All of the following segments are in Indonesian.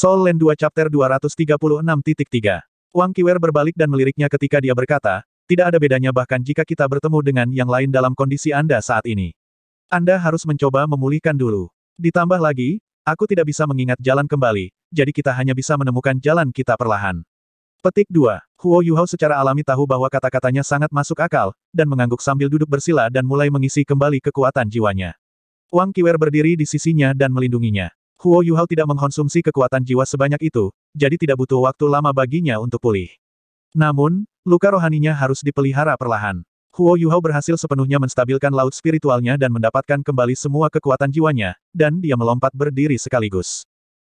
Soul Land 2 Chapter 236.3 Wang Kiwer berbalik dan meliriknya ketika dia berkata, tidak ada bedanya bahkan jika kita bertemu dengan yang lain dalam kondisi Anda saat ini. Anda harus mencoba memulihkan dulu. Ditambah lagi, aku tidak bisa mengingat jalan kembali, jadi kita hanya bisa menemukan jalan kita perlahan. Petik 2. Huo Yuhao secara alami tahu bahwa kata-katanya sangat masuk akal, dan mengangguk sambil duduk bersila dan mulai mengisi kembali kekuatan jiwanya. Wang Kiwer berdiri di sisinya dan melindunginya. Huo Yuhao tidak mengkonsumsi kekuatan jiwa sebanyak itu, jadi tidak butuh waktu lama baginya untuk pulih. Namun, luka rohaninya harus dipelihara perlahan. Huo Yuhao berhasil sepenuhnya menstabilkan laut spiritualnya dan mendapatkan kembali semua kekuatan jiwanya, dan dia melompat berdiri sekaligus.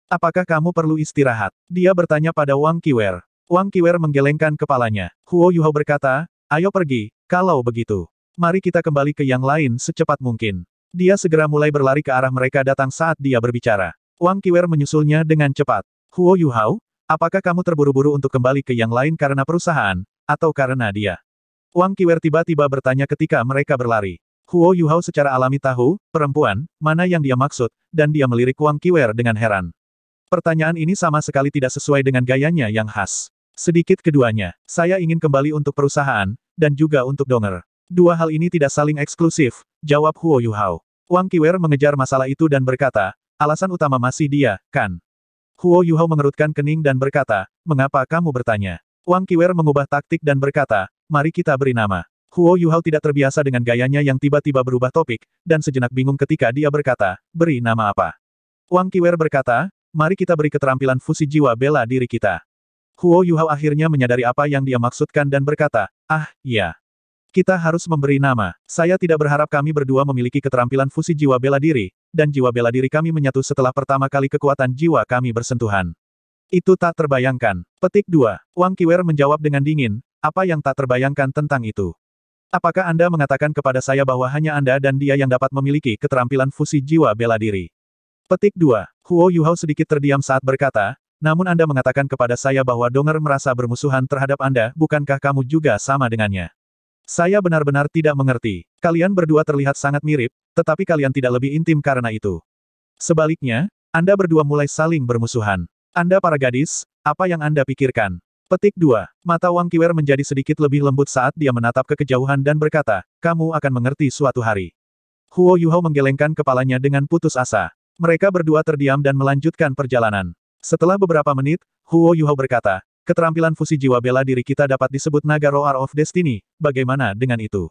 Apakah kamu perlu istirahat? Dia bertanya pada Wang Kiwer. Wang Kiwer menggelengkan kepalanya. Huo Yuhao berkata, ayo pergi, kalau begitu. Mari kita kembali ke yang lain secepat mungkin. Dia segera mulai berlari ke arah mereka datang saat dia berbicara. Wang Kiwer menyusulnya dengan cepat. Huo Yu-hao, apakah kamu terburu-buru untuk kembali ke yang lain karena perusahaan, atau karena dia? Wang Kiwer tiba-tiba bertanya ketika mereka berlari. Huo Yu-hao secara alami tahu, perempuan, mana yang dia maksud, dan dia melirik Wang Kiwer dengan heran. Pertanyaan ini sama sekali tidak sesuai dengan gayanya yang khas. Sedikit keduanya, saya ingin kembali untuk perusahaan, dan juga untuk donger. Dua hal ini tidak saling eksklusif, jawab Huo Yu-hao. Wang Kiwer mengejar masalah itu dan berkata, Alasan utama masih dia, kan? Huo Yuhao mengerutkan kening dan berkata, mengapa kamu bertanya? Wang Kiwer mengubah taktik dan berkata, mari kita beri nama. Huo Yuhao tidak terbiasa dengan gayanya yang tiba-tiba berubah topik, dan sejenak bingung ketika dia berkata, beri nama apa? Wang Kiwer berkata, mari kita beri keterampilan fusi jiwa bela diri kita. Huo Yuhao akhirnya menyadari apa yang dia maksudkan dan berkata, ah, iya. Kita harus memberi nama. Saya tidak berharap kami berdua memiliki keterampilan fusi jiwa bela diri, dan jiwa bela diri kami menyatu setelah pertama kali kekuatan jiwa kami bersentuhan. Itu tak terbayangkan. Petik 2. Wang Kiwer menjawab dengan dingin, apa yang tak terbayangkan tentang itu? Apakah Anda mengatakan kepada saya bahwa hanya Anda dan dia yang dapat memiliki keterampilan fusi jiwa bela diri? Petik 2. Huo Yuhao sedikit terdiam saat berkata, namun Anda mengatakan kepada saya bahwa Donger merasa bermusuhan terhadap Anda, bukankah kamu juga sama dengannya? Saya benar-benar tidak mengerti. Kalian berdua terlihat sangat mirip, tetapi kalian tidak lebih intim karena itu. Sebaliknya, Anda berdua mulai saling bermusuhan. Anda para gadis, apa yang Anda pikirkan? Petik 2. Mata Wang Kiwer menjadi sedikit lebih lembut saat dia menatap ke kejauhan dan berkata, kamu akan mengerti suatu hari. Huo Yuhao menggelengkan kepalanya dengan putus asa. Mereka berdua terdiam dan melanjutkan perjalanan. Setelah beberapa menit, Huo Yuhao berkata, keterampilan fusi jiwa bela diri kita dapat disebut naga roar of destiny, bagaimana dengan itu?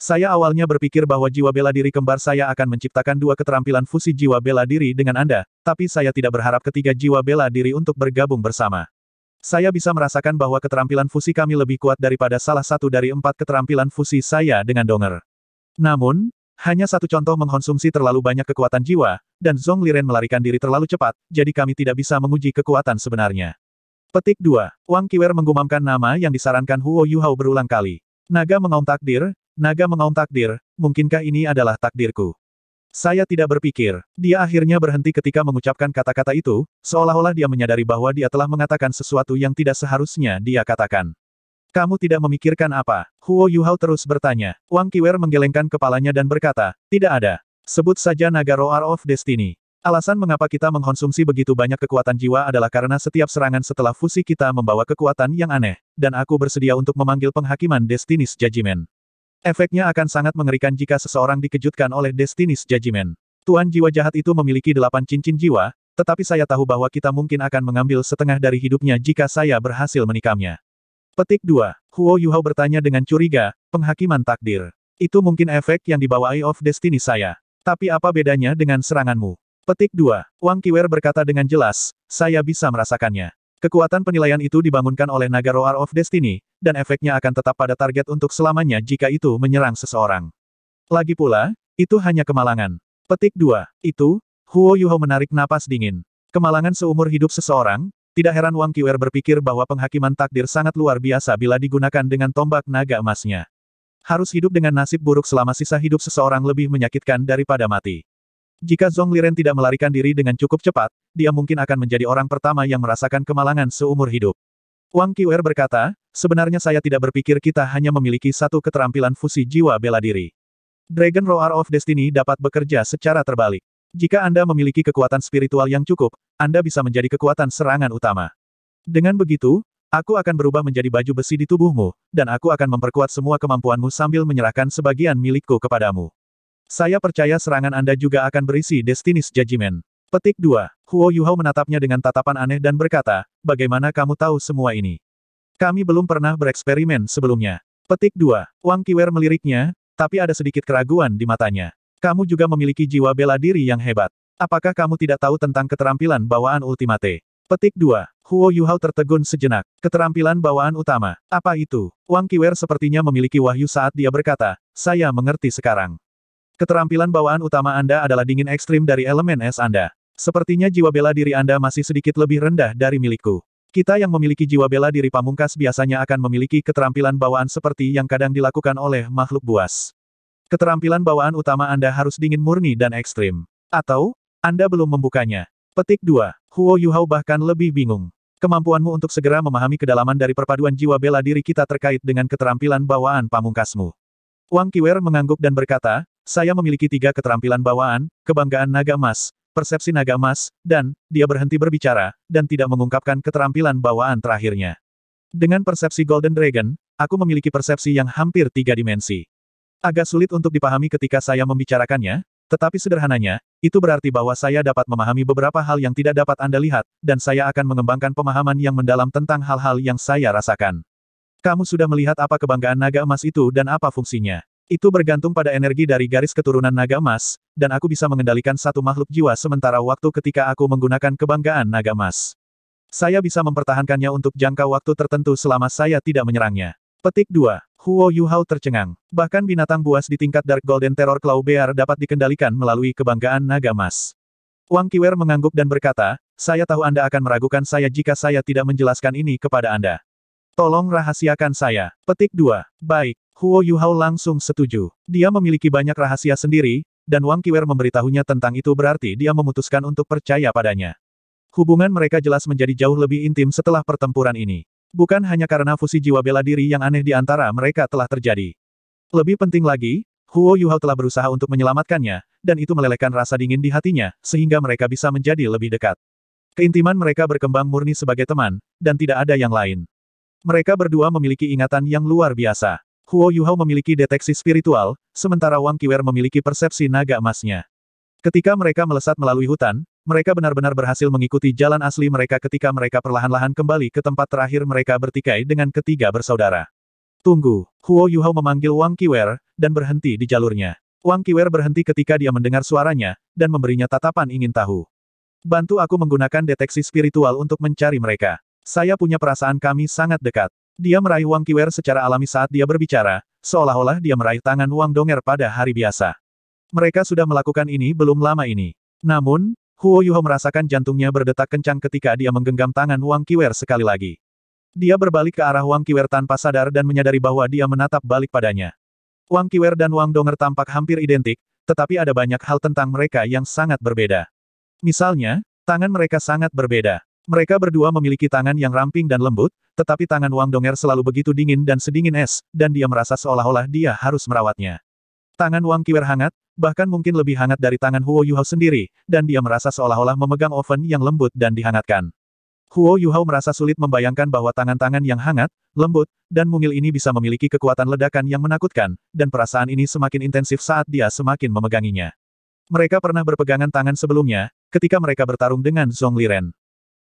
Saya awalnya berpikir bahwa jiwa bela diri kembar saya akan menciptakan dua keterampilan fusi jiwa bela diri dengan Anda, tapi saya tidak berharap ketiga jiwa bela diri untuk bergabung bersama. Saya bisa merasakan bahwa keterampilan fusi kami lebih kuat daripada salah satu dari empat keterampilan fusi saya dengan Donger. Namun, hanya satu contoh mengkonsumsi terlalu banyak kekuatan jiwa, dan Zong Liren melarikan diri terlalu cepat, jadi kami tidak bisa menguji kekuatan sebenarnya. Petik 2. Wang Kiwer menggumamkan nama yang disarankan Huo Yuhao berulang kali. Naga mengaum takdir, Naga mengaum takdir, mungkinkah ini adalah takdirku? Saya tidak berpikir. Dia akhirnya berhenti ketika mengucapkan kata-kata itu, seolah-olah dia menyadari bahwa dia telah mengatakan sesuatu yang tidak seharusnya dia katakan. Kamu tidak memikirkan apa? Huo Yuhao terus bertanya. Wang Kiwer menggelengkan kepalanya dan berkata, tidak ada. Sebut saja naga Roar of Destiny. Alasan mengapa kita mengkonsumsi begitu banyak kekuatan jiwa adalah karena setiap serangan setelah fusi kita membawa kekuatan yang aneh, dan aku bersedia untuk memanggil penghakiman destinis. Judgment. Efeknya akan sangat mengerikan jika seseorang dikejutkan oleh destinis Judgment. Tuan jiwa jahat itu memiliki delapan cincin jiwa, tetapi saya tahu bahwa kita mungkin akan mengambil setengah dari hidupnya jika saya berhasil menikamnya. Petik 2. Huo Yuhao bertanya dengan curiga, penghakiman takdir. Itu mungkin efek yang dibawa Eye of Destiny saya. Tapi apa bedanya dengan seranganmu? Petik 2. Wang Kiwer berkata dengan jelas, saya bisa merasakannya. Kekuatan penilaian itu dibangunkan oleh naga Roar of Destiny, dan efeknya akan tetap pada target untuk selamanya jika itu menyerang seseorang. Lagi pula, itu hanya kemalangan. Petik 2. Itu, Huo Yuho menarik napas dingin. Kemalangan seumur hidup seseorang, tidak heran Wang Qiwer berpikir bahwa penghakiman takdir sangat luar biasa bila digunakan dengan tombak naga emasnya. Harus hidup dengan nasib buruk selama sisa hidup seseorang lebih menyakitkan daripada mati. Jika Zong Liren tidak melarikan diri dengan cukup cepat, dia mungkin akan menjadi orang pertama yang merasakan kemalangan seumur hidup. Wang Qiwer berkata, sebenarnya saya tidak berpikir kita hanya memiliki satu keterampilan fusi jiwa bela diri. Dragon Roar of Destiny dapat bekerja secara terbalik. Jika Anda memiliki kekuatan spiritual yang cukup, Anda bisa menjadi kekuatan serangan utama. Dengan begitu, aku akan berubah menjadi baju besi di tubuhmu, dan aku akan memperkuat semua kemampuanmu sambil menyerahkan sebagian milikku kepadamu. Saya percaya serangan Anda juga akan berisi Destiny's Judgment. Petik 2. Huo Yuhao menatapnya dengan tatapan aneh dan berkata, bagaimana kamu tahu semua ini? Kami belum pernah bereksperimen sebelumnya. Petik 2. Wang Kiwer meliriknya, tapi ada sedikit keraguan di matanya. Kamu juga memiliki jiwa bela diri yang hebat. Apakah kamu tidak tahu tentang keterampilan bawaan ultimate? Petik 2. Huo Yuhao tertegun sejenak. Keterampilan bawaan utama. Apa itu? Wang Kiwer sepertinya memiliki wahyu saat dia berkata, saya mengerti sekarang. Keterampilan bawaan utama Anda adalah dingin ekstrim dari elemen es Anda. Sepertinya jiwa bela diri Anda masih sedikit lebih rendah dari milikku. Kita yang memiliki jiwa bela diri pamungkas biasanya akan memiliki keterampilan bawaan seperti yang kadang dilakukan oleh makhluk buas. Keterampilan bawaan utama Anda harus dingin murni dan ekstrim. Atau, Anda belum membukanya. Petik 2. Huo Yuhao bahkan lebih bingung. Kemampuanmu untuk segera memahami kedalaman dari perpaduan jiwa bela diri kita terkait dengan keterampilan bawaan pamungkasmu. Wang Kiwer mengangguk dan berkata, saya memiliki tiga keterampilan bawaan, kebanggaan naga emas, persepsi naga emas, dan, dia berhenti berbicara, dan tidak mengungkapkan keterampilan bawaan terakhirnya. Dengan persepsi Golden Dragon, aku memiliki persepsi yang hampir tiga dimensi. Agak sulit untuk dipahami ketika saya membicarakannya, tetapi sederhananya, itu berarti bahwa saya dapat memahami beberapa hal yang tidak dapat Anda lihat, dan saya akan mengembangkan pemahaman yang mendalam tentang hal-hal yang saya rasakan. Kamu sudah melihat apa kebanggaan naga emas itu dan apa fungsinya. Itu bergantung pada energi dari garis keturunan naga emas, dan aku bisa mengendalikan satu makhluk jiwa sementara waktu ketika aku menggunakan kebanggaan naga emas. Saya bisa mempertahankannya untuk jangka waktu tertentu selama saya tidak menyerangnya. Petik 2. Huo Yuhao tercengang. Bahkan binatang buas di tingkat Dark Golden Terror Claw Bear dapat dikendalikan melalui kebanggaan naga emas. Wang Kiwer mengangguk dan berkata, saya tahu Anda akan meragukan saya jika saya tidak menjelaskan ini kepada Anda. Tolong rahasiakan saya. Petik 2. Baik. Huo Yuhao langsung setuju. Dia memiliki banyak rahasia sendiri, dan Wang Kiwer memberitahunya tentang itu berarti dia memutuskan untuk percaya padanya. Hubungan mereka jelas menjadi jauh lebih intim setelah pertempuran ini. Bukan hanya karena fusi jiwa bela diri yang aneh di antara mereka telah terjadi. Lebih penting lagi, Huo Yuhao telah berusaha untuk menyelamatkannya, dan itu melelehkan rasa dingin di hatinya, sehingga mereka bisa menjadi lebih dekat. Keintiman mereka berkembang murni sebagai teman, dan tidak ada yang lain. Mereka berdua memiliki ingatan yang luar biasa. Huo Yuhao memiliki deteksi spiritual, sementara Wang Qiwer memiliki persepsi naga emasnya. Ketika mereka melesat melalui hutan, mereka benar-benar berhasil mengikuti jalan asli mereka ketika mereka perlahan-lahan kembali ke tempat terakhir mereka bertikai dengan ketiga bersaudara. Tunggu, Huo Yuhao memanggil Wang Qiwer, dan berhenti di jalurnya. Wang Qiwer berhenti ketika dia mendengar suaranya, dan memberinya tatapan ingin tahu. Bantu aku menggunakan deteksi spiritual untuk mencari mereka. Saya punya perasaan kami sangat dekat. Dia meraih Wang Kiwer secara alami saat dia berbicara, seolah-olah dia meraih tangan Wang Donger pada hari biasa. Mereka sudah melakukan ini belum lama ini. Namun, Huo Yuho merasakan jantungnya berdetak kencang ketika dia menggenggam tangan Wang Kiwer sekali lagi. Dia berbalik ke arah Wang Kiwer tanpa sadar dan menyadari bahwa dia menatap balik padanya. Wang Kiwer dan Wang Donger tampak hampir identik, tetapi ada banyak hal tentang mereka yang sangat berbeda. Misalnya, tangan mereka sangat berbeda. Mereka berdua memiliki tangan yang ramping dan lembut, tetapi tangan Wang Dong'er selalu begitu dingin dan sedingin es, dan dia merasa seolah-olah dia harus merawatnya. Tangan Wang Kiwer hangat, bahkan mungkin lebih hangat dari tangan Huo Yuhao sendiri, dan dia merasa seolah-olah memegang oven yang lembut dan dihangatkan. Huo Yuhao merasa sulit membayangkan bahwa tangan-tangan yang hangat, lembut, dan mungil ini bisa memiliki kekuatan ledakan yang menakutkan, dan perasaan ini semakin intensif saat dia semakin memeganginya. Mereka pernah berpegangan tangan sebelumnya, ketika mereka bertarung dengan Zhong Liren.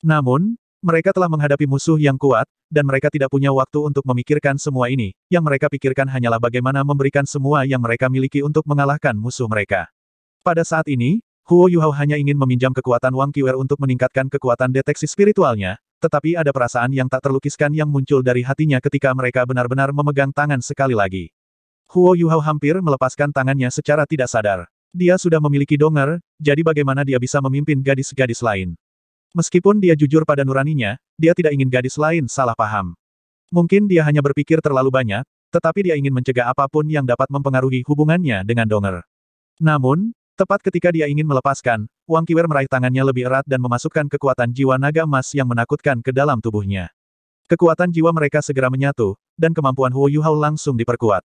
Namun, mereka telah menghadapi musuh yang kuat, dan mereka tidak punya waktu untuk memikirkan semua ini, yang mereka pikirkan hanyalah bagaimana memberikan semua yang mereka miliki untuk mengalahkan musuh mereka. Pada saat ini, Huo Yuhao hanya ingin meminjam kekuatan Wang Qiwer untuk meningkatkan kekuatan deteksi spiritualnya, tetapi ada perasaan yang tak terlukiskan yang muncul dari hatinya ketika mereka benar-benar memegang tangan sekali lagi. Huo Yuhao hampir melepaskan tangannya secara tidak sadar. Dia sudah memiliki donger, jadi bagaimana dia bisa memimpin gadis-gadis lain? Meskipun dia jujur pada nuraninya, dia tidak ingin gadis lain salah paham. Mungkin dia hanya berpikir terlalu banyak, tetapi dia ingin mencegah apapun yang dapat mempengaruhi hubungannya dengan Donger. Namun, tepat ketika dia ingin melepaskan, Wang Kiwer meraih tangannya lebih erat dan memasukkan kekuatan jiwa naga emas yang menakutkan ke dalam tubuhnya. Kekuatan jiwa mereka segera menyatu, dan kemampuan Huo Yuhao langsung diperkuat.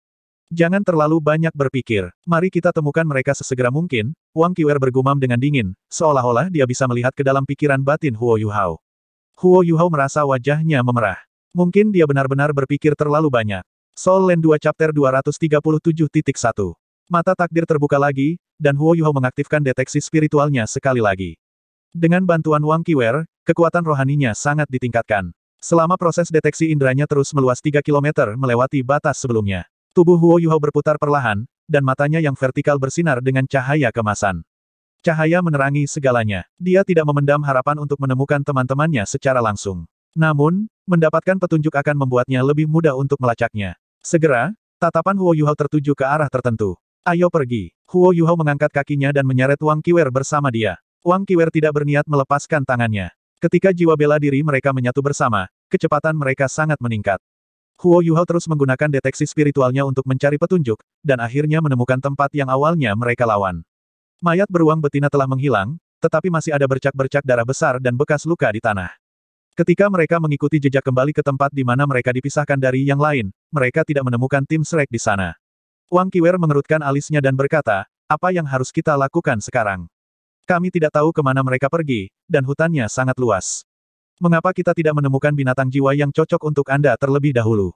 Jangan terlalu banyak berpikir. Mari kita temukan mereka sesegera mungkin, Wang Qiwer bergumam dengan dingin, seolah-olah dia bisa melihat ke dalam pikiran batin Huo Yuhao. Huo Yuhao merasa wajahnya memerah. Mungkin dia benar-benar berpikir terlalu banyak. Soul Land 2 Chapter 237.1 Mata takdir terbuka lagi, dan Huo Yuhao mengaktifkan deteksi spiritualnya sekali lagi. Dengan bantuan Wang Qiwer, kekuatan rohaninya sangat ditingkatkan. Selama proses deteksi inderanya terus meluas 3 km melewati batas sebelumnya. Tubuh Huo Yuhao berputar perlahan, dan matanya yang vertikal bersinar dengan cahaya kemasan. Cahaya menerangi segalanya. Dia tidak memendam harapan untuk menemukan teman-temannya secara langsung. Namun, mendapatkan petunjuk akan membuatnya lebih mudah untuk melacaknya. Segera, tatapan Huo Yuhao tertuju ke arah tertentu. Ayo pergi. Huo Yuhao mengangkat kakinya dan menyeret Wang Kiwer bersama dia. Wang Kiwer tidak berniat melepaskan tangannya. Ketika jiwa bela diri mereka menyatu bersama, kecepatan mereka sangat meningkat. Huo Yuhao terus menggunakan deteksi spiritualnya untuk mencari petunjuk, dan akhirnya menemukan tempat yang awalnya mereka lawan. Mayat beruang betina telah menghilang, tetapi masih ada bercak-bercak darah besar dan bekas luka di tanah. Ketika mereka mengikuti jejak kembali ke tempat di mana mereka dipisahkan dari yang lain, mereka tidak menemukan tim Shrek di sana. Wang Kiwer mengerutkan alisnya dan berkata, apa yang harus kita lakukan sekarang? Kami tidak tahu kemana mereka pergi, dan hutannya sangat luas. Mengapa kita tidak menemukan binatang jiwa yang cocok untuk Anda terlebih dahulu?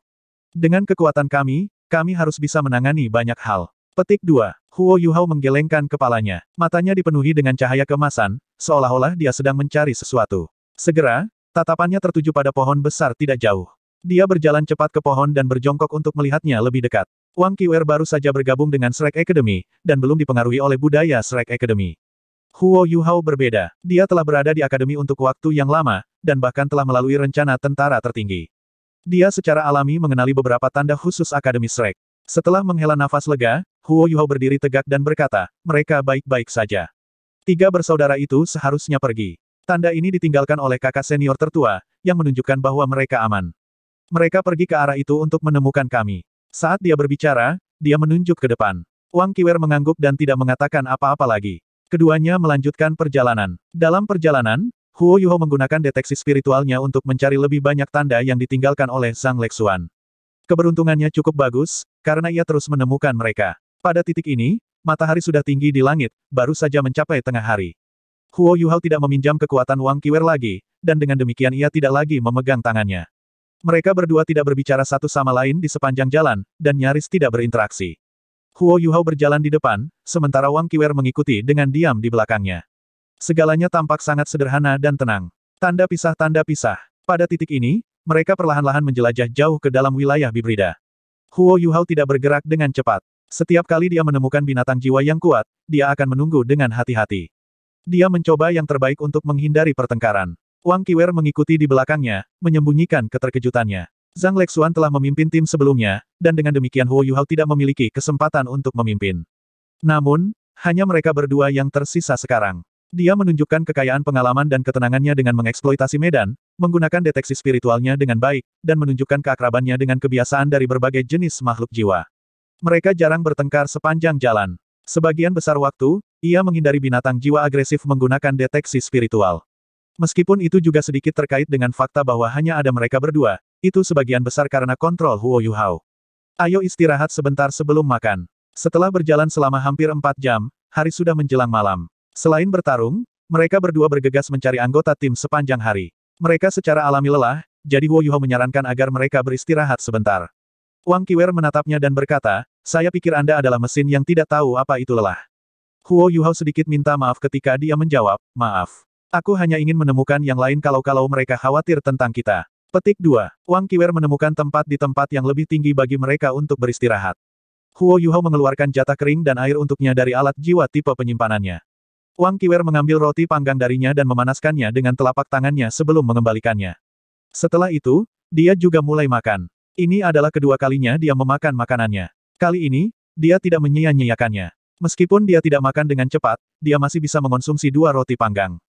Dengan kekuatan kami, kami harus bisa menangani banyak hal. Petik 2. Huo Yuhao menggelengkan kepalanya. Matanya dipenuhi dengan cahaya kemasan, seolah-olah dia sedang mencari sesuatu. Segera, tatapannya tertuju pada pohon besar tidak jauh. Dia berjalan cepat ke pohon dan berjongkok untuk melihatnya lebih dekat. Wang Kiwer baru saja bergabung dengan Shrek Academy, dan belum dipengaruhi oleh budaya Shrek Academy. Huo Yuhao berbeda. Dia telah berada di akademi untuk waktu yang lama, dan bahkan telah melalui rencana tentara tertinggi. Dia secara alami mengenali beberapa tanda khusus akademi Shrek. Setelah menghela nafas lega, Huo Yuhao berdiri tegak dan berkata, mereka baik-baik saja. Tiga bersaudara itu seharusnya pergi. Tanda ini ditinggalkan oleh kakak senior tertua, yang menunjukkan bahwa mereka aman. Mereka pergi ke arah itu untuk menemukan kami. Saat dia berbicara, dia menunjuk ke depan. Wang Kiwer mengangguk dan tidak mengatakan apa-apa lagi. Keduanya melanjutkan perjalanan. Dalam perjalanan, Huo Yuho menggunakan deteksi spiritualnya untuk mencari lebih banyak tanda yang ditinggalkan oleh Sang Lexuan. Keberuntungannya cukup bagus, karena ia terus menemukan mereka. Pada titik ini, matahari sudah tinggi di langit, baru saja mencapai tengah hari. Huo Yuhao tidak meminjam kekuatan Wang Kiwer lagi, dan dengan demikian ia tidak lagi memegang tangannya. Mereka berdua tidak berbicara satu sama lain di sepanjang jalan, dan nyaris tidak berinteraksi. Huo Yuhao berjalan di depan, sementara Wang Kiwer mengikuti dengan diam di belakangnya. Segalanya tampak sangat sederhana dan tenang. Tanda pisah-tanda pisah. Pada titik ini, mereka perlahan-lahan menjelajah jauh ke dalam wilayah Bibrida. Huo Yuhao tidak bergerak dengan cepat. Setiap kali dia menemukan binatang jiwa yang kuat, dia akan menunggu dengan hati-hati. Dia mencoba yang terbaik untuk menghindari pertengkaran. Wang Kiwer mengikuti di belakangnya, menyembunyikan keterkejutannya. Zhang Lexuan telah memimpin tim sebelumnya, dan dengan demikian Huo Yuhao tidak memiliki kesempatan untuk memimpin. Namun, hanya mereka berdua yang tersisa sekarang. Dia menunjukkan kekayaan pengalaman dan ketenangannya dengan mengeksploitasi medan, menggunakan deteksi spiritualnya dengan baik, dan menunjukkan keakrabannya dengan kebiasaan dari berbagai jenis makhluk jiwa. Mereka jarang bertengkar sepanjang jalan. Sebagian besar waktu, ia menghindari binatang jiwa agresif menggunakan deteksi spiritual. Meskipun itu juga sedikit terkait dengan fakta bahwa hanya ada mereka berdua, itu sebagian besar karena kontrol Huo Yuhao. Ayo istirahat sebentar sebelum makan. Setelah berjalan selama hampir empat jam, hari sudah menjelang malam. Selain bertarung, mereka berdua bergegas mencari anggota tim sepanjang hari. Mereka secara alami lelah, jadi Huo Yuhao menyarankan agar mereka beristirahat sebentar. Wang Kiwer menatapnya dan berkata, saya pikir Anda adalah mesin yang tidak tahu apa itu lelah. Huo Yuhao sedikit minta maaf ketika dia menjawab, maaf. Aku hanya ingin menemukan yang lain kalau-kalau mereka khawatir tentang kita. Petik 2. Wang Kiwer menemukan tempat di tempat yang lebih tinggi bagi mereka untuk beristirahat. Huo Yuhao mengeluarkan jatah kering dan air untuknya dari alat jiwa tipe penyimpanannya. Wang Kiwer mengambil roti panggang darinya dan memanaskannya dengan telapak tangannya sebelum mengembalikannya. Setelah itu, dia juga mulai makan. Ini adalah kedua kalinya dia memakan makanannya. Kali ini, dia tidak menyia-nyiakannya. Meskipun dia tidak makan dengan cepat, dia masih bisa mengonsumsi dua roti panggang.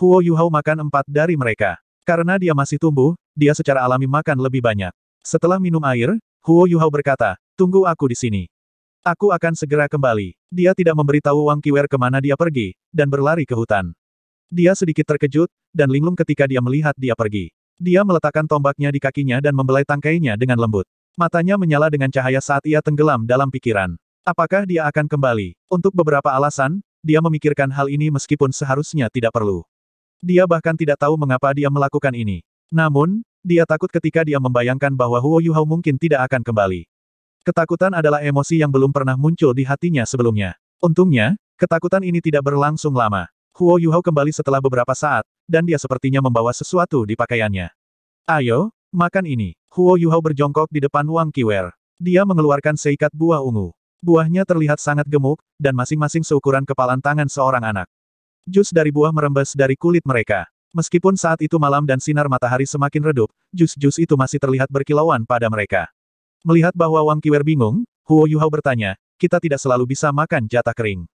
Huo Yuhao makan empat dari mereka. Karena dia masih tumbuh, dia secara alami makan lebih banyak. Setelah minum air, Huo Yuhao berkata, tunggu aku di sini. Aku akan segera kembali. Dia tidak memberitahu Wang Kiwer kemana dia pergi, dan berlari ke hutan. Dia sedikit terkejut, dan linglung ketika dia melihat dia pergi. Dia meletakkan tombaknya di kakinya dan membelai tangkainya dengan lembut. Matanya menyala dengan cahaya saat ia tenggelam dalam pikiran. Apakah dia akan kembali? Untuk beberapa alasan, dia memikirkan hal ini meskipun seharusnya tidak perlu. Dia bahkan tidak tahu mengapa dia melakukan ini. Namun, dia takut ketika dia membayangkan bahwa Huo Yuhao mungkin tidak akan kembali. Ketakutan adalah emosi yang belum pernah muncul di hatinya sebelumnya. Untungnya, ketakutan ini tidak berlangsung lama. Huo Yuhao kembali setelah beberapa saat, dan dia sepertinya membawa sesuatu di pakaiannya. Ayo, makan ini. Huo Yuhao berjongkok di depan Wang Kiwer. Dia mengeluarkan seikat buah ungu. Buahnya terlihat sangat gemuk, dan masing-masing seukuran kepalan tangan seorang anak. Jus dari buah merembes dari kulit mereka. Meskipun saat itu malam dan sinar matahari semakin redup, jus-jus itu masih terlihat berkilauan pada mereka. Melihat bahwa Wang Kiwer bingung, Huo Yuhao bertanya, kita tidak selalu bisa makan jatah kering.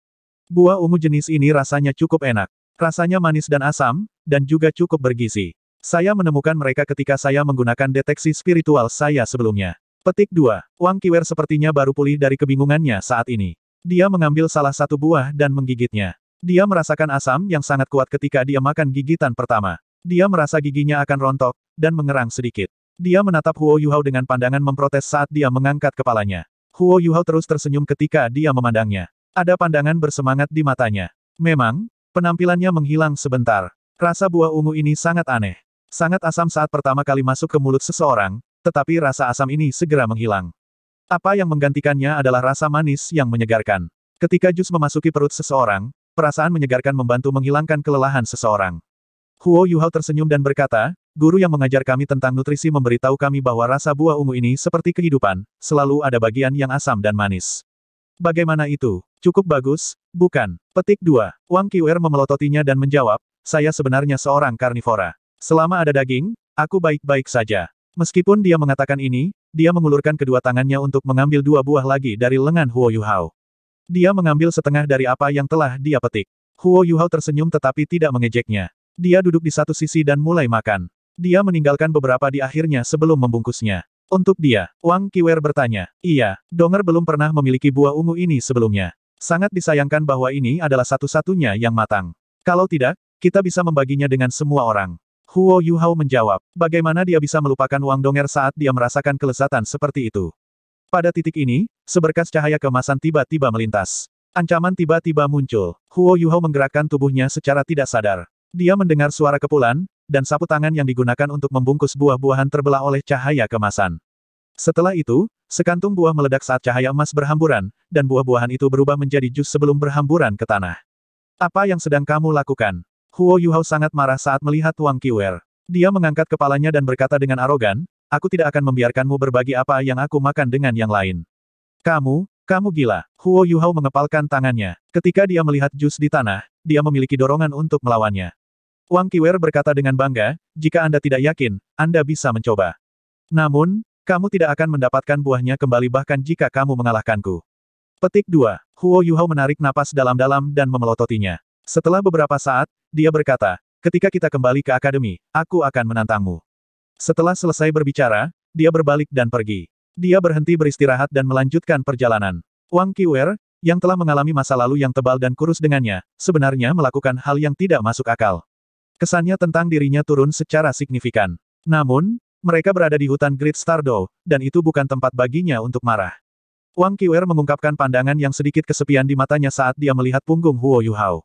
Buah ungu jenis ini rasanya cukup enak. Rasanya manis dan asam, dan juga cukup bergizi. Saya menemukan mereka ketika saya menggunakan deteksi spiritual saya sebelumnya. Petik 2. Wang Kiwer sepertinya baru pulih dari kebingungannya saat ini. Dia mengambil salah satu buah dan menggigitnya. Dia merasakan asam yang sangat kuat ketika dia makan gigitan pertama. Dia merasa giginya akan rontok, dan mengerang sedikit. Dia menatap Huo Yuhao dengan pandangan memprotes saat dia mengangkat kepalanya. Huo Yuhao terus tersenyum ketika dia memandangnya. Ada pandangan bersemangat di matanya. Memang, penampilannya menghilang sebentar. Rasa buah ungu ini sangat aneh. Sangat asam saat pertama kali masuk ke mulut seseorang, tetapi rasa asam ini segera menghilang. Apa yang menggantikannya adalah rasa manis yang menyegarkan. Ketika jus memasuki perut seseorang, Perasaan menyegarkan membantu menghilangkan kelelahan seseorang. Huo Yuhao tersenyum dan berkata, Guru yang mengajar kami tentang nutrisi memberitahu kami bahwa rasa buah ungu ini seperti kehidupan, selalu ada bagian yang asam dan manis. Bagaimana itu? Cukup bagus, bukan? Petik 2. Wang Kiwer memelototinya dan menjawab, saya sebenarnya seorang karnivora. Selama ada daging, aku baik-baik saja. Meskipun dia mengatakan ini, dia mengulurkan kedua tangannya untuk mengambil dua buah lagi dari lengan Huo Yuhao. Dia mengambil setengah dari apa yang telah dia petik. Huo Yuhao tersenyum tetapi tidak mengejeknya. Dia duduk di satu sisi dan mulai makan. Dia meninggalkan beberapa di akhirnya sebelum membungkusnya. Untuk dia, Wang Kiwer bertanya, Iya, Donger belum pernah memiliki buah ungu ini sebelumnya. Sangat disayangkan bahwa ini adalah satu-satunya yang matang. Kalau tidak, kita bisa membaginya dengan semua orang. Huo Yuhao menjawab, bagaimana dia bisa melupakan Wang Donger saat dia merasakan kelezatan seperti itu. Pada titik ini, Seberkas cahaya kemasan tiba-tiba melintas. Ancaman tiba-tiba muncul. Huo Yuhao menggerakkan tubuhnya secara tidak sadar. Dia mendengar suara kepulan, dan sapu tangan yang digunakan untuk membungkus buah-buahan terbelah oleh cahaya kemasan. Setelah itu, sekantung buah meledak saat cahaya emas berhamburan, dan buah-buahan itu berubah menjadi jus sebelum berhamburan ke tanah. Apa yang sedang kamu lakukan? Huo Yuhao sangat marah saat melihat Wang Qiwer. Dia mengangkat kepalanya dan berkata dengan arogan, aku tidak akan membiarkanmu berbagi apa yang aku makan dengan yang lain. Kamu, kamu gila. Huo Yuhao mengepalkan tangannya. Ketika dia melihat jus di tanah, dia memiliki dorongan untuk melawannya. Wang Kiwer berkata dengan bangga, jika Anda tidak yakin, Anda bisa mencoba. Namun, kamu tidak akan mendapatkan buahnya kembali bahkan jika kamu mengalahkanku. Petik 2. Huo Yuhao menarik napas dalam-dalam dan memelototinya. Setelah beberapa saat, dia berkata, ketika kita kembali ke akademi, aku akan menantangmu. Setelah selesai berbicara, dia berbalik dan pergi. Dia berhenti beristirahat dan melanjutkan perjalanan. Wang Qiwer, yang telah mengalami masa lalu yang tebal dan kurus dengannya, sebenarnya melakukan hal yang tidak masuk akal. Kesannya tentang dirinya turun secara signifikan. Namun, mereka berada di hutan Great Stardo, dan itu bukan tempat baginya untuk marah. Wang Qiwer mengungkapkan pandangan yang sedikit kesepian di matanya saat dia melihat punggung Huo Yuhao.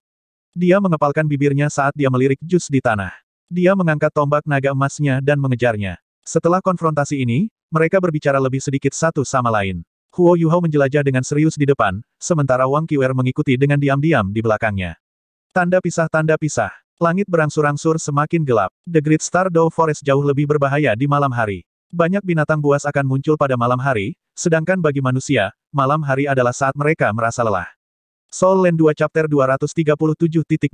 Dia mengepalkan bibirnya saat dia melirik jus di tanah. Dia mengangkat tombak naga emasnya dan mengejarnya. Setelah konfrontasi ini, mereka berbicara lebih sedikit satu sama lain. Huo Yuhao menjelajah dengan serius di depan, sementara Wang Qiwer mengikuti dengan diam-diam di belakangnya. Tanda pisah-tanda pisah. Langit berangsur-angsur semakin gelap. The Great Star Dow Forest jauh lebih berbahaya di malam hari. Banyak binatang buas akan muncul pada malam hari, sedangkan bagi manusia, malam hari adalah saat mereka merasa lelah. Soul Land 2 Chapter 237.2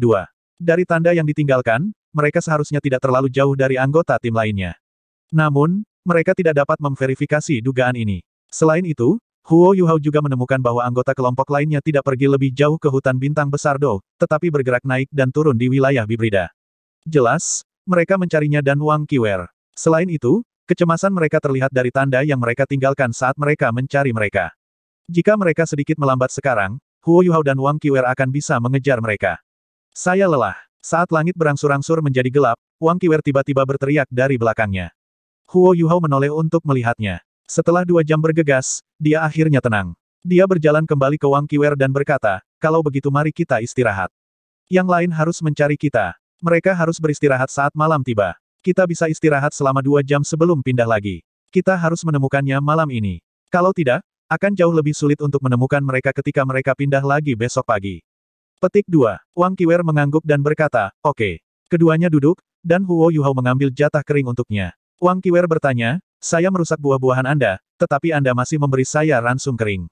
Dari tanda yang ditinggalkan, mereka seharusnya tidak terlalu jauh dari anggota tim lainnya. Namun, mereka tidak dapat memverifikasi dugaan ini. Selain itu, Huo Yuhao juga menemukan bahwa anggota kelompok lainnya tidak pergi lebih jauh ke hutan bintang besar Do, tetapi bergerak naik dan turun di wilayah Bibrida. Jelas, mereka mencarinya dan Wang Kiwer. Selain itu, kecemasan mereka terlihat dari tanda yang mereka tinggalkan saat mereka mencari mereka. Jika mereka sedikit melambat sekarang, Huo Yuhao dan Wang Kiwer akan bisa mengejar mereka. Saya lelah. Saat langit berangsur-angsur menjadi gelap, Wang Kiwer tiba-tiba berteriak dari belakangnya. Huo Yuhao menoleh untuk melihatnya. Setelah dua jam bergegas, dia akhirnya tenang. Dia berjalan kembali ke Wang Kiwer dan berkata, kalau begitu mari kita istirahat. Yang lain harus mencari kita. Mereka harus beristirahat saat malam tiba. Kita bisa istirahat selama dua jam sebelum pindah lagi. Kita harus menemukannya malam ini. Kalau tidak, akan jauh lebih sulit untuk menemukan mereka ketika mereka pindah lagi besok pagi. Petik 2. Wang Kiwer mengangguk dan berkata, oke. Okay. Keduanya duduk, dan Huo Yuhao mengambil jatah kering untuknya. Wang Kiwer bertanya, saya merusak buah-buahan Anda, tetapi Anda masih memberi saya ransum kering.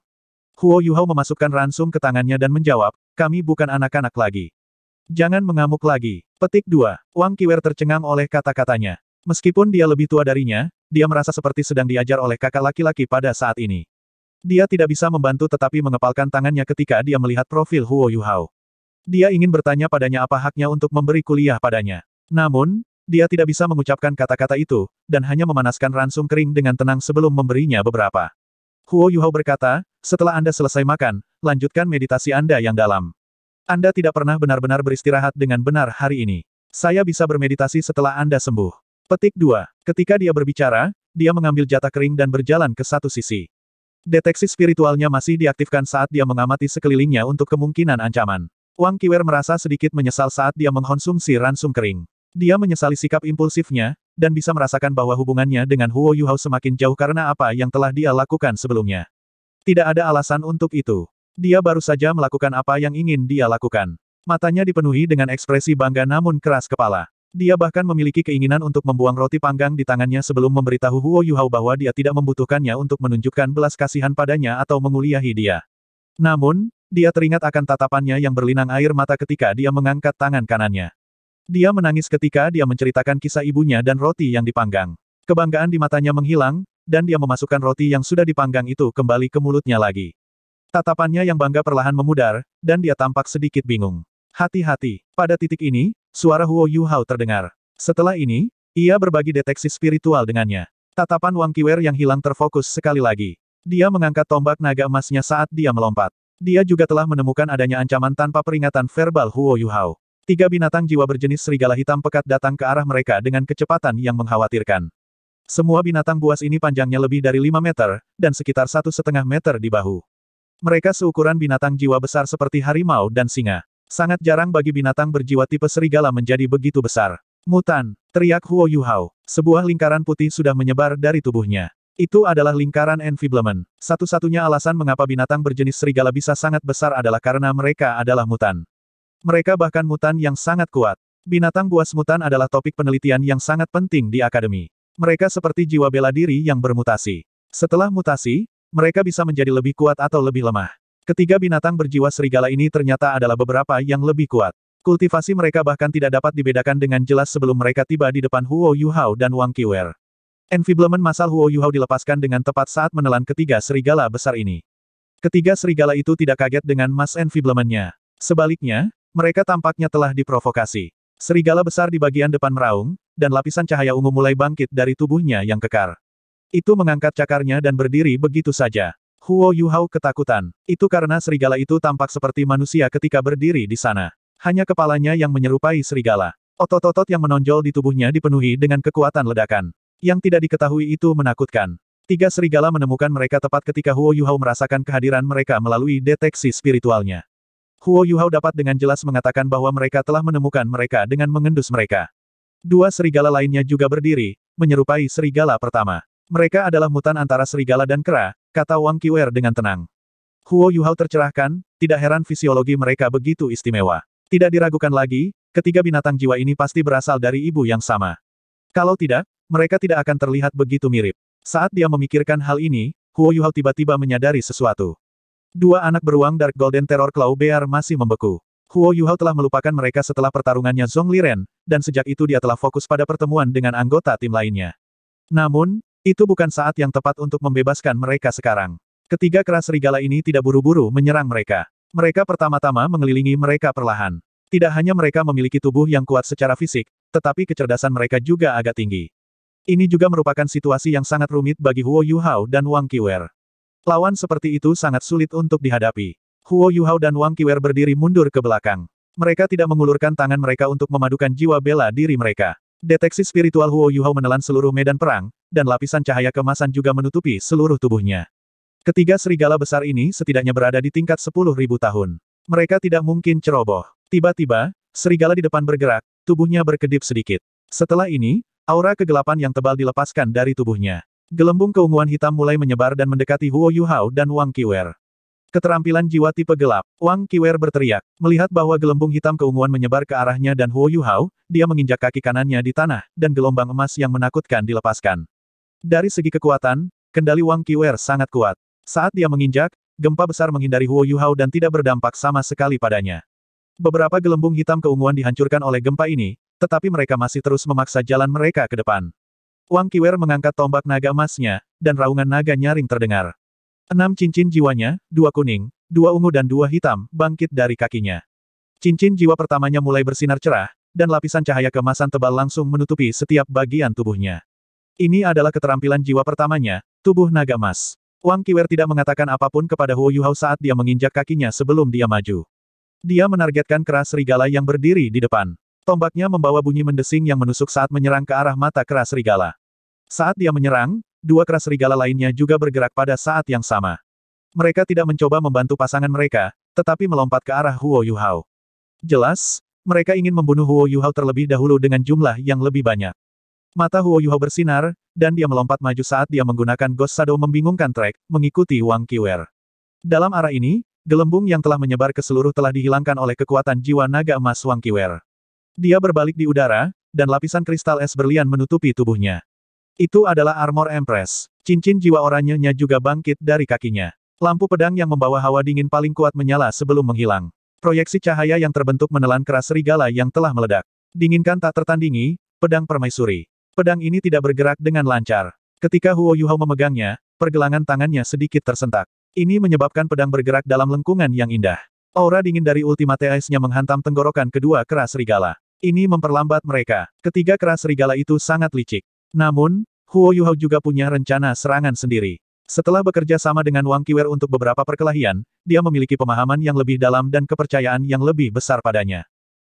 Huo Yuhao memasukkan ransum ke tangannya dan menjawab, kami bukan anak-anak lagi. Jangan mengamuk lagi. Petik 2. Wang Kiwer tercengang oleh kata-katanya. Meskipun dia lebih tua darinya, dia merasa seperti sedang diajar oleh kakak laki-laki pada saat ini. Dia tidak bisa membantu tetapi mengepalkan tangannya ketika dia melihat profil Huo Yuhao. Dia ingin bertanya padanya apa haknya untuk memberi kuliah padanya. Namun, dia tidak bisa mengucapkan kata-kata itu, dan hanya memanaskan ransum kering dengan tenang sebelum memberinya beberapa. Huo Yuhao berkata, setelah Anda selesai makan, lanjutkan meditasi Anda yang dalam. Anda tidak pernah benar-benar beristirahat dengan benar hari ini. Saya bisa bermeditasi setelah Anda sembuh. Petik 2. Ketika dia berbicara, dia mengambil jatah kering dan berjalan ke satu sisi. Deteksi spiritualnya masih diaktifkan saat dia mengamati sekelilingnya untuk kemungkinan ancaman. Wang Kiwer merasa sedikit menyesal saat dia mengkonsumsi ransum kering. Dia menyesali sikap impulsifnya, dan bisa merasakan bahwa hubungannya dengan Huo Yuhao semakin jauh karena apa yang telah dia lakukan sebelumnya. Tidak ada alasan untuk itu. Dia baru saja melakukan apa yang ingin dia lakukan. Matanya dipenuhi dengan ekspresi bangga namun keras kepala. Dia bahkan memiliki keinginan untuk membuang roti panggang di tangannya sebelum memberitahu Huo Yuhao bahwa dia tidak membutuhkannya untuk menunjukkan belas kasihan padanya atau menguliahi dia. Namun, dia teringat akan tatapannya yang berlinang air mata ketika dia mengangkat tangan kanannya. Dia menangis ketika dia menceritakan kisah ibunya dan roti yang dipanggang. Kebanggaan di matanya menghilang, dan dia memasukkan roti yang sudah dipanggang itu kembali ke mulutnya lagi. Tatapannya yang bangga perlahan memudar, dan dia tampak sedikit bingung. Hati-hati, pada titik ini, suara Huo Yu Hao terdengar. Setelah ini, ia berbagi deteksi spiritual dengannya. Tatapan Wang Kiwer yang hilang terfokus sekali lagi. Dia mengangkat tombak naga emasnya saat dia melompat. Dia juga telah menemukan adanya ancaman tanpa peringatan verbal Huo Yuhao. Tiga binatang jiwa berjenis serigala hitam pekat datang ke arah mereka dengan kecepatan yang mengkhawatirkan. Semua binatang buas ini panjangnya lebih dari 5 meter, dan sekitar satu setengah meter di bahu. Mereka seukuran binatang jiwa besar seperti harimau dan singa. Sangat jarang bagi binatang berjiwa tipe serigala menjadi begitu besar. Mutan, teriak Huo Yuhao. Sebuah lingkaran putih sudah menyebar dari tubuhnya. Itu adalah lingkaran enfiblemen. Satu-satunya alasan mengapa binatang berjenis serigala bisa sangat besar adalah karena mereka adalah mutan. Mereka bahkan mutan yang sangat kuat. Binatang buas mutan adalah topik penelitian yang sangat penting di akademi. Mereka seperti jiwa bela diri yang bermutasi. Setelah mutasi, mereka bisa menjadi lebih kuat atau lebih lemah. Ketiga binatang berjiwa serigala ini ternyata adalah beberapa yang lebih kuat. Kultivasi mereka bahkan tidak dapat dibedakan dengan jelas sebelum mereka tiba di depan Huo Yuhao dan Wang Qiwer. Enfiblement masal Huo Yuhao dilepaskan dengan tepat saat menelan ketiga serigala besar ini. Ketiga serigala itu tidak kaget dengan mas enfiblementnya. Sebaliknya, mereka tampaknya telah diprovokasi. Serigala besar di bagian depan meraung, dan lapisan cahaya ungu mulai bangkit dari tubuhnya yang kekar. Itu mengangkat cakarnya dan berdiri begitu saja. Huo Yuhao ketakutan. Itu karena serigala itu tampak seperti manusia ketika berdiri di sana. Hanya kepalanya yang menyerupai serigala. Otot-otot yang menonjol di tubuhnya dipenuhi dengan kekuatan ledakan. Yang tidak diketahui itu menakutkan. Tiga serigala menemukan mereka tepat ketika Huo Yuhao merasakan kehadiran mereka melalui deteksi spiritualnya. Huo Yuhao dapat dengan jelas mengatakan bahwa mereka telah menemukan mereka dengan mengendus mereka. Dua serigala lainnya juga berdiri, menyerupai serigala pertama. Mereka adalah mutan antara serigala dan kera, kata Wang Qiwer dengan tenang. Huo Yuhao tercerahkan, tidak heran fisiologi mereka begitu istimewa. Tidak diragukan lagi, ketiga binatang jiwa ini pasti berasal dari ibu yang sama. Kalau tidak, mereka tidak akan terlihat begitu mirip. Saat dia memikirkan hal ini, Huo Yuhao tiba-tiba menyadari sesuatu. Dua anak beruang Dark Golden Terror Claw Bear masih membeku. Huo Yuhao telah melupakan mereka setelah pertarungannya Zhong Liren, dan sejak itu dia telah fokus pada pertemuan dengan anggota tim lainnya. Namun, itu bukan saat yang tepat untuk membebaskan mereka sekarang. Ketiga keras serigala ini tidak buru-buru menyerang mereka. Mereka pertama-tama mengelilingi mereka perlahan. Tidak hanya mereka memiliki tubuh yang kuat secara fisik, tetapi kecerdasan mereka juga agak tinggi. Ini juga merupakan situasi yang sangat rumit bagi Huo Yuhao dan Wang Qiwer. Lawan seperti itu sangat sulit untuk dihadapi. Huo Yuhao dan Wang Kiwer berdiri mundur ke belakang. Mereka tidak mengulurkan tangan mereka untuk memadukan jiwa bela diri mereka. Deteksi spiritual Huo Yuhao menelan seluruh medan perang, dan lapisan cahaya kemasan juga menutupi seluruh tubuhnya. Ketiga serigala besar ini setidaknya berada di tingkat 10.000 tahun. Mereka tidak mungkin ceroboh. Tiba-tiba, serigala di depan bergerak, tubuhnya berkedip sedikit. Setelah ini, aura kegelapan yang tebal dilepaskan dari tubuhnya. Gelembung keunguan hitam mulai menyebar dan mendekati Huo Yuhao dan Wang Qiwer. Keterampilan jiwa tipe gelap, Wang Qiwer berteriak, melihat bahwa gelembung hitam keunguan menyebar ke arahnya dan Huo Yuhao, dia menginjak kaki kanannya di tanah, dan gelombang emas yang menakutkan dilepaskan. Dari segi kekuatan, kendali Wang Qiwer sangat kuat. Saat dia menginjak, gempa besar menghindari Huo Yuhao dan tidak berdampak sama sekali padanya. Beberapa gelembung hitam keunguan dihancurkan oleh gempa ini, tetapi mereka masih terus memaksa jalan mereka ke depan. Wang Kiwer mengangkat tombak naga emasnya, dan raungan naga nyaring terdengar. Enam cincin jiwanya, dua kuning, dua ungu dan dua hitam, bangkit dari kakinya. Cincin jiwa pertamanya mulai bersinar cerah, dan lapisan cahaya kemasan tebal langsung menutupi setiap bagian tubuhnya. Ini adalah keterampilan jiwa pertamanya, tubuh naga emas. Wang Kiwer tidak mengatakan apapun kepada Huo Yuhao saat dia menginjak kakinya sebelum dia maju. Dia menargetkan keras serigala yang berdiri di depan. Tombaknya membawa bunyi mendesing yang menusuk saat menyerang ke arah mata keras serigala. Saat dia menyerang, dua keras serigala lainnya juga bergerak pada saat yang sama. Mereka tidak mencoba membantu pasangan mereka, tetapi melompat ke arah Huo Yuhao. Jelas, mereka ingin membunuh Huo Yuhao terlebih dahulu dengan jumlah yang lebih banyak. Mata Huo Yuhao bersinar, dan dia melompat maju saat dia menggunakan Ghost Shadow membingungkan trek, mengikuti Wang Qiwer. Dalam arah ini, gelembung yang telah menyebar ke seluruh telah dihilangkan oleh kekuatan jiwa naga emas Wang Qiwer. Dia berbalik di udara, dan lapisan kristal es berlian menutupi tubuhnya. Itu adalah armor Empress. Cincin jiwa oranyenya juga bangkit dari kakinya. Lampu pedang yang membawa hawa dingin paling kuat menyala sebelum menghilang. Proyeksi cahaya yang terbentuk menelan keras serigala yang telah meledak. Dinginkan tak tertandingi, pedang permaisuri. Pedang ini tidak bergerak dengan lancar. Ketika Huo Yuhao memegangnya, pergelangan tangannya sedikit tersentak. Ini menyebabkan pedang bergerak dalam lengkungan yang indah. Aura dingin dari Ultimate Ice-nya menghantam tenggorokan kedua keras serigala. Ini memperlambat mereka. Ketiga kera serigala itu sangat licik. Namun, Huo Yuhao juga punya rencana serangan sendiri. Setelah bekerja sama dengan Wang Kiwer untuk beberapa perkelahian, dia memiliki pemahaman yang lebih dalam dan kepercayaan yang lebih besar padanya.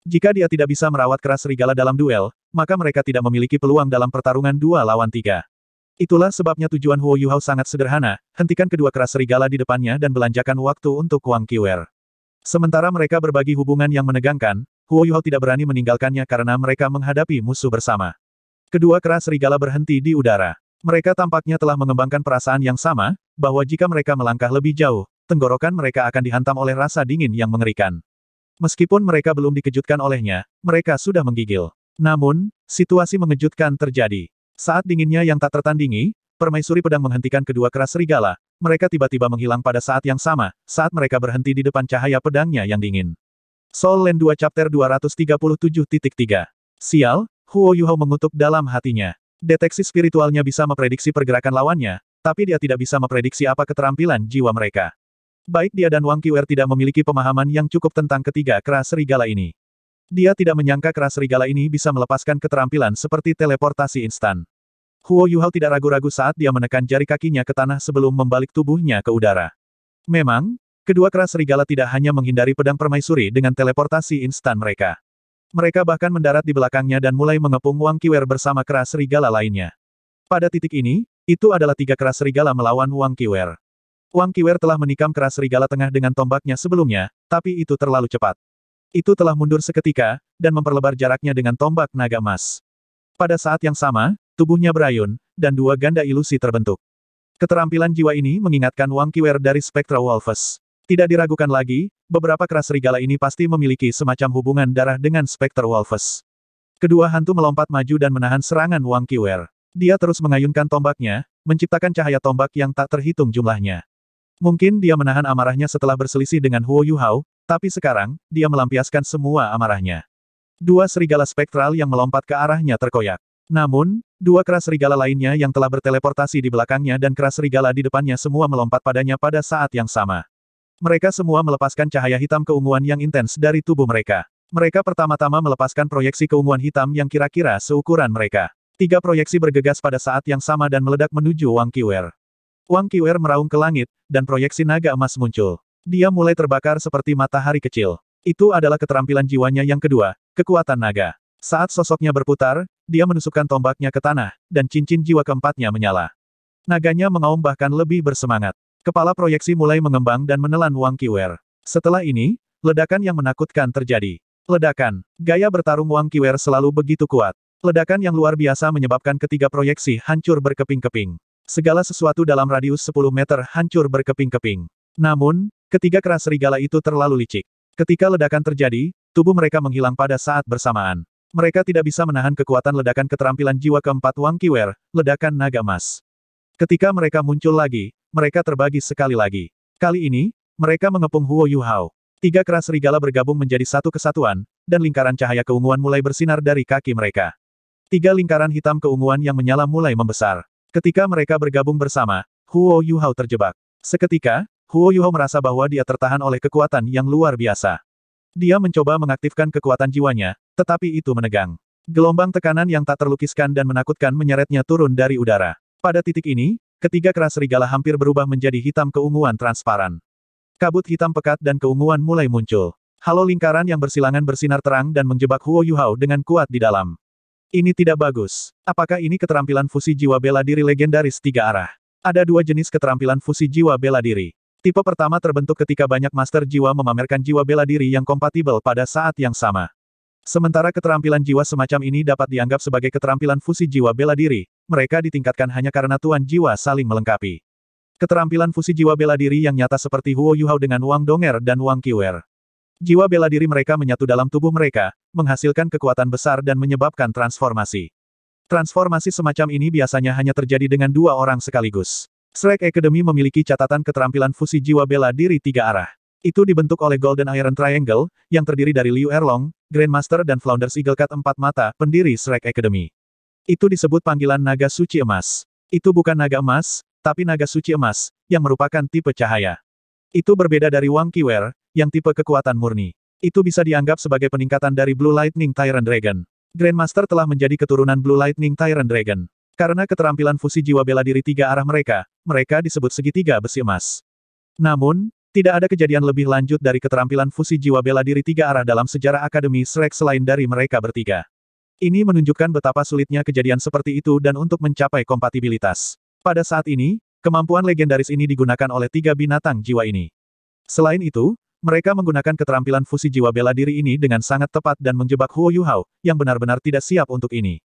Jika dia tidak bisa merawat keras serigala dalam duel, maka mereka tidak memiliki peluang dalam pertarungan dua lawan tiga. Itulah sebabnya tujuan Huo Yuhao sangat sederhana, hentikan kedua keras serigala di depannya dan belanjakan waktu untuk Wang Kiwer. Sementara mereka berbagi hubungan yang menegangkan, Huo Yuhao tidak berani meninggalkannya karena mereka menghadapi musuh bersama. Kedua kera serigala berhenti di udara. Mereka tampaknya telah mengembangkan perasaan yang sama, bahwa jika mereka melangkah lebih jauh, tenggorokan mereka akan dihantam oleh rasa dingin yang mengerikan. Meskipun mereka belum dikejutkan olehnya, mereka sudah menggigil. Namun, situasi mengejutkan terjadi. Saat dinginnya yang tak tertandingi, permaisuri pedang menghentikan kedua kera serigala, mereka tiba-tiba menghilang pada saat yang sama, saat mereka berhenti di depan cahaya pedangnya yang dingin. Soul Land 2 Chapter 237.3 Sial, Huo Yuhao mengutuk dalam hatinya. Deteksi spiritualnya bisa memprediksi pergerakan lawannya, tapi dia tidak bisa memprediksi apa keterampilan jiwa mereka. Baik dia dan Wang Qiwer tidak memiliki pemahaman yang cukup tentang ketiga keras serigala ini. Dia tidak menyangka keras serigala ini bisa melepaskan keterampilan seperti teleportasi instan. Huo Yuhao tidak ragu-ragu saat dia menekan jari kakinya ke tanah sebelum membalik tubuhnya ke udara. Memang, Kedua kera serigala tidak hanya menghindari pedang permaisuri dengan teleportasi instan mereka. Mereka bahkan mendarat di belakangnya dan mulai mengepung Wang Kiwer bersama kera serigala lainnya. Pada titik ini, itu adalah tiga kera serigala melawan Wang Kiwer. Wang Kiwer telah menikam kera serigala tengah dengan tombaknya sebelumnya, tapi itu terlalu cepat. Itu telah mundur seketika, dan memperlebar jaraknya dengan tombak naga emas. Pada saat yang sama, tubuhnya berayun, dan dua ganda ilusi terbentuk. Keterampilan jiwa ini mengingatkan Wang Kiwer dari Spectra Wolves. Tidak diragukan lagi, beberapa keras serigala ini pasti memiliki semacam hubungan darah dengan spektral Wolves. Kedua hantu melompat maju dan menahan serangan Wang Kiwer. Dia terus mengayunkan tombaknya, menciptakan cahaya tombak yang tak terhitung jumlahnya. Mungkin dia menahan amarahnya setelah berselisih dengan Huo Yuhao, tapi sekarang, dia melampiaskan semua amarahnya. Dua serigala spektral yang melompat ke arahnya terkoyak. Namun, dua keras serigala lainnya yang telah berteleportasi di belakangnya dan keras serigala di depannya semua melompat padanya pada saat yang sama. Mereka semua melepaskan cahaya hitam keunguan yang intens dari tubuh mereka. Mereka pertama-tama melepaskan proyeksi keunguan hitam yang kira-kira seukuran mereka. Tiga proyeksi bergegas pada saat yang sama dan meledak menuju Wang Kiwer. Wang Kiwer meraung ke langit, dan proyeksi naga emas muncul. Dia mulai terbakar seperti matahari kecil. Itu adalah keterampilan jiwanya yang kedua, kekuatan naga. Saat sosoknya berputar, dia menusukkan tombaknya ke tanah, dan cincin jiwa keempatnya menyala. Naganya mengaum bahkan lebih bersemangat. Kepala proyeksi mulai mengembang dan menelan Wang Qiwer. Setelah ini, ledakan yang menakutkan terjadi. Ledakan. Gaya bertarung Wang Qiwer selalu begitu kuat. Ledakan yang luar biasa menyebabkan ketiga proyeksi hancur berkeping-keping. Segala sesuatu dalam radius 10 meter hancur berkeping-keping. Namun, ketiga keras serigala itu terlalu licik. Ketika ledakan terjadi, tubuh mereka menghilang pada saat bersamaan. Mereka tidak bisa menahan kekuatan ledakan keterampilan jiwa keempat Wang Qiwer, ledakan naga emas. Ketika mereka muncul lagi, mereka terbagi sekali lagi. Kali ini, mereka mengepung Huo Yuhao. Tiga keras serigala bergabung menjadi satu kesatuan, dan lingkaran cahaya keunguan mulai bersinar dari kaki mereka. Tiga lingkaran hitam keunguan yang menyala mulai membesar. Ketika mereka bergabung bersama, Huo Yuhao terjebak. Seketika, Huo Yuhao merasa bahwa dia tertahan oleh kekuatan yang luar biasa. Dia mencoba mengaktifkan kekuatan jiwanya, tetapi itu menegang. Gelombang tekanan yang tak terlukiskan dan menakutkan menyeretnya turun dari udara. Pada titik ini, Ketiga keras serigala hampir berubah menjadi hitam keunguan transparan. Kabut hitam pekat dan keunguan mulai muncul. Halo lingkaran yang bersilangan bersinar terang dan menjebak Huo Yuhao dengan kuat di dalam. Ini tidak bagus. Apakah ini keterampilan fusi jiwa bela diri legendaris tiga arah? Ada dua jenis keterampilan fusi jiwa bela diri. Tipe pertama terbentuk ketika banyak master jiwa memamerkan jiwa bela diri yang kompatibel pada saat yang sama. Sementara keterampilan jiwa semacam ini dapat dianggap sebagai keterampilan fusi jiwa bela diri, mereka ditingkatkan hanya karena tuan jiwa saling melengkapi. Keterampilan fusi jiwa bela diri yang nyata seperti Huo Yuhao dengan Wang Donger dan Wang Qiwer. Jiwa bela diri mereka menyatu dalam tubuh mereka, menghasilkan kekuatan besar dan menyebabkan transformasi. Transformasi semacam ini biasanya hanya terjadi dengan dua orang sekaligus. Shrek Academy memiliki catatan keterampilan fusi jiwa bela diri tiga arah. Itu dibentuk oleh Golden Iron Triangle, yang terdiri dari Liu Erlong, Grandmaster dan Flounder Eagle Cat Empat Mata, pendiri Shrek Academy. Itu disebut panggilan naga suci emas. Itu bukan naga emas, tapi naga suci emas, yang merupakan tipe cahaya. Itu berbeda dari Wang Kiwer, yang tipe kekuatan murni. Itu bisa dianggap sebagai peningkatan dari Blue Lightning Tyrant Dragon. Grandmaster telah menjadi keturunan Blue Lightning Tyrant Dragon. Karena keterampilan fusi jiwa bela diri tiga arah mereka, mereka disebut segitiga besi emas. Namun, tidak ada kejadian lebih lanjut dari keterampilan fusi jiwa bela diri tiga arah dalam sejarah Akademi Shrek selain dari mereka bertiga. Ini menunjukkan betapa sulitnya kejadian seperti itu dan untuk mencapai kompatibilitas. Pada saat ini, kemampuan legendaris ini digunakan oleh tiga binatang jiwa ini. Selain itu, mereka menggunakan keterampilan fusi jiwa bela diri ini dengan sangat tepat dan menjebak Huo Yuhao, yang benar-benar tidak siap untuk ini.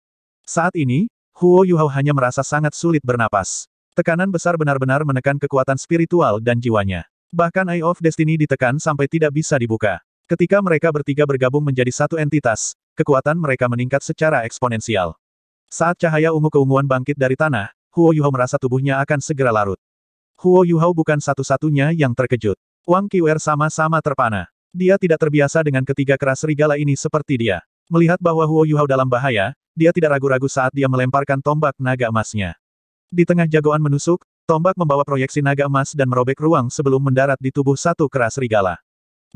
Saat ini, Huo Yuhao hanya merasa sangat sulit bernapas. Tekanan besar benar-benar menekan kekuatan spiritual dan jiwanya. Bahkan Eye of Destiny ditekan sampai tidak bisa dibuka. Ketika mereka bertiga bergabung menjadi satu entitas, kekuatan mereka meningkat secara eksponensial. Saat cahaya ungu keunguan bangkit dari tanah, Huo Yuhao merasa tubuhnya akan segera larut. Huo Yuhao bukan satu-satunya yang terkejut. Wang Qiuer sama-sama terpana. Dia tidak terbiasa dengan ketiga keras serigala ini seperti dia. Melihat bahwa Huo Yuhao dalam bahaya, dia tidak ragu-ragu saat dia melemparkan tombak naga emasnya. Di tengah jagoan menusuk, Tombak membawa proyeksi naga emas dan merobek ruang sebelum mendarat di tubuh satu keras rigala.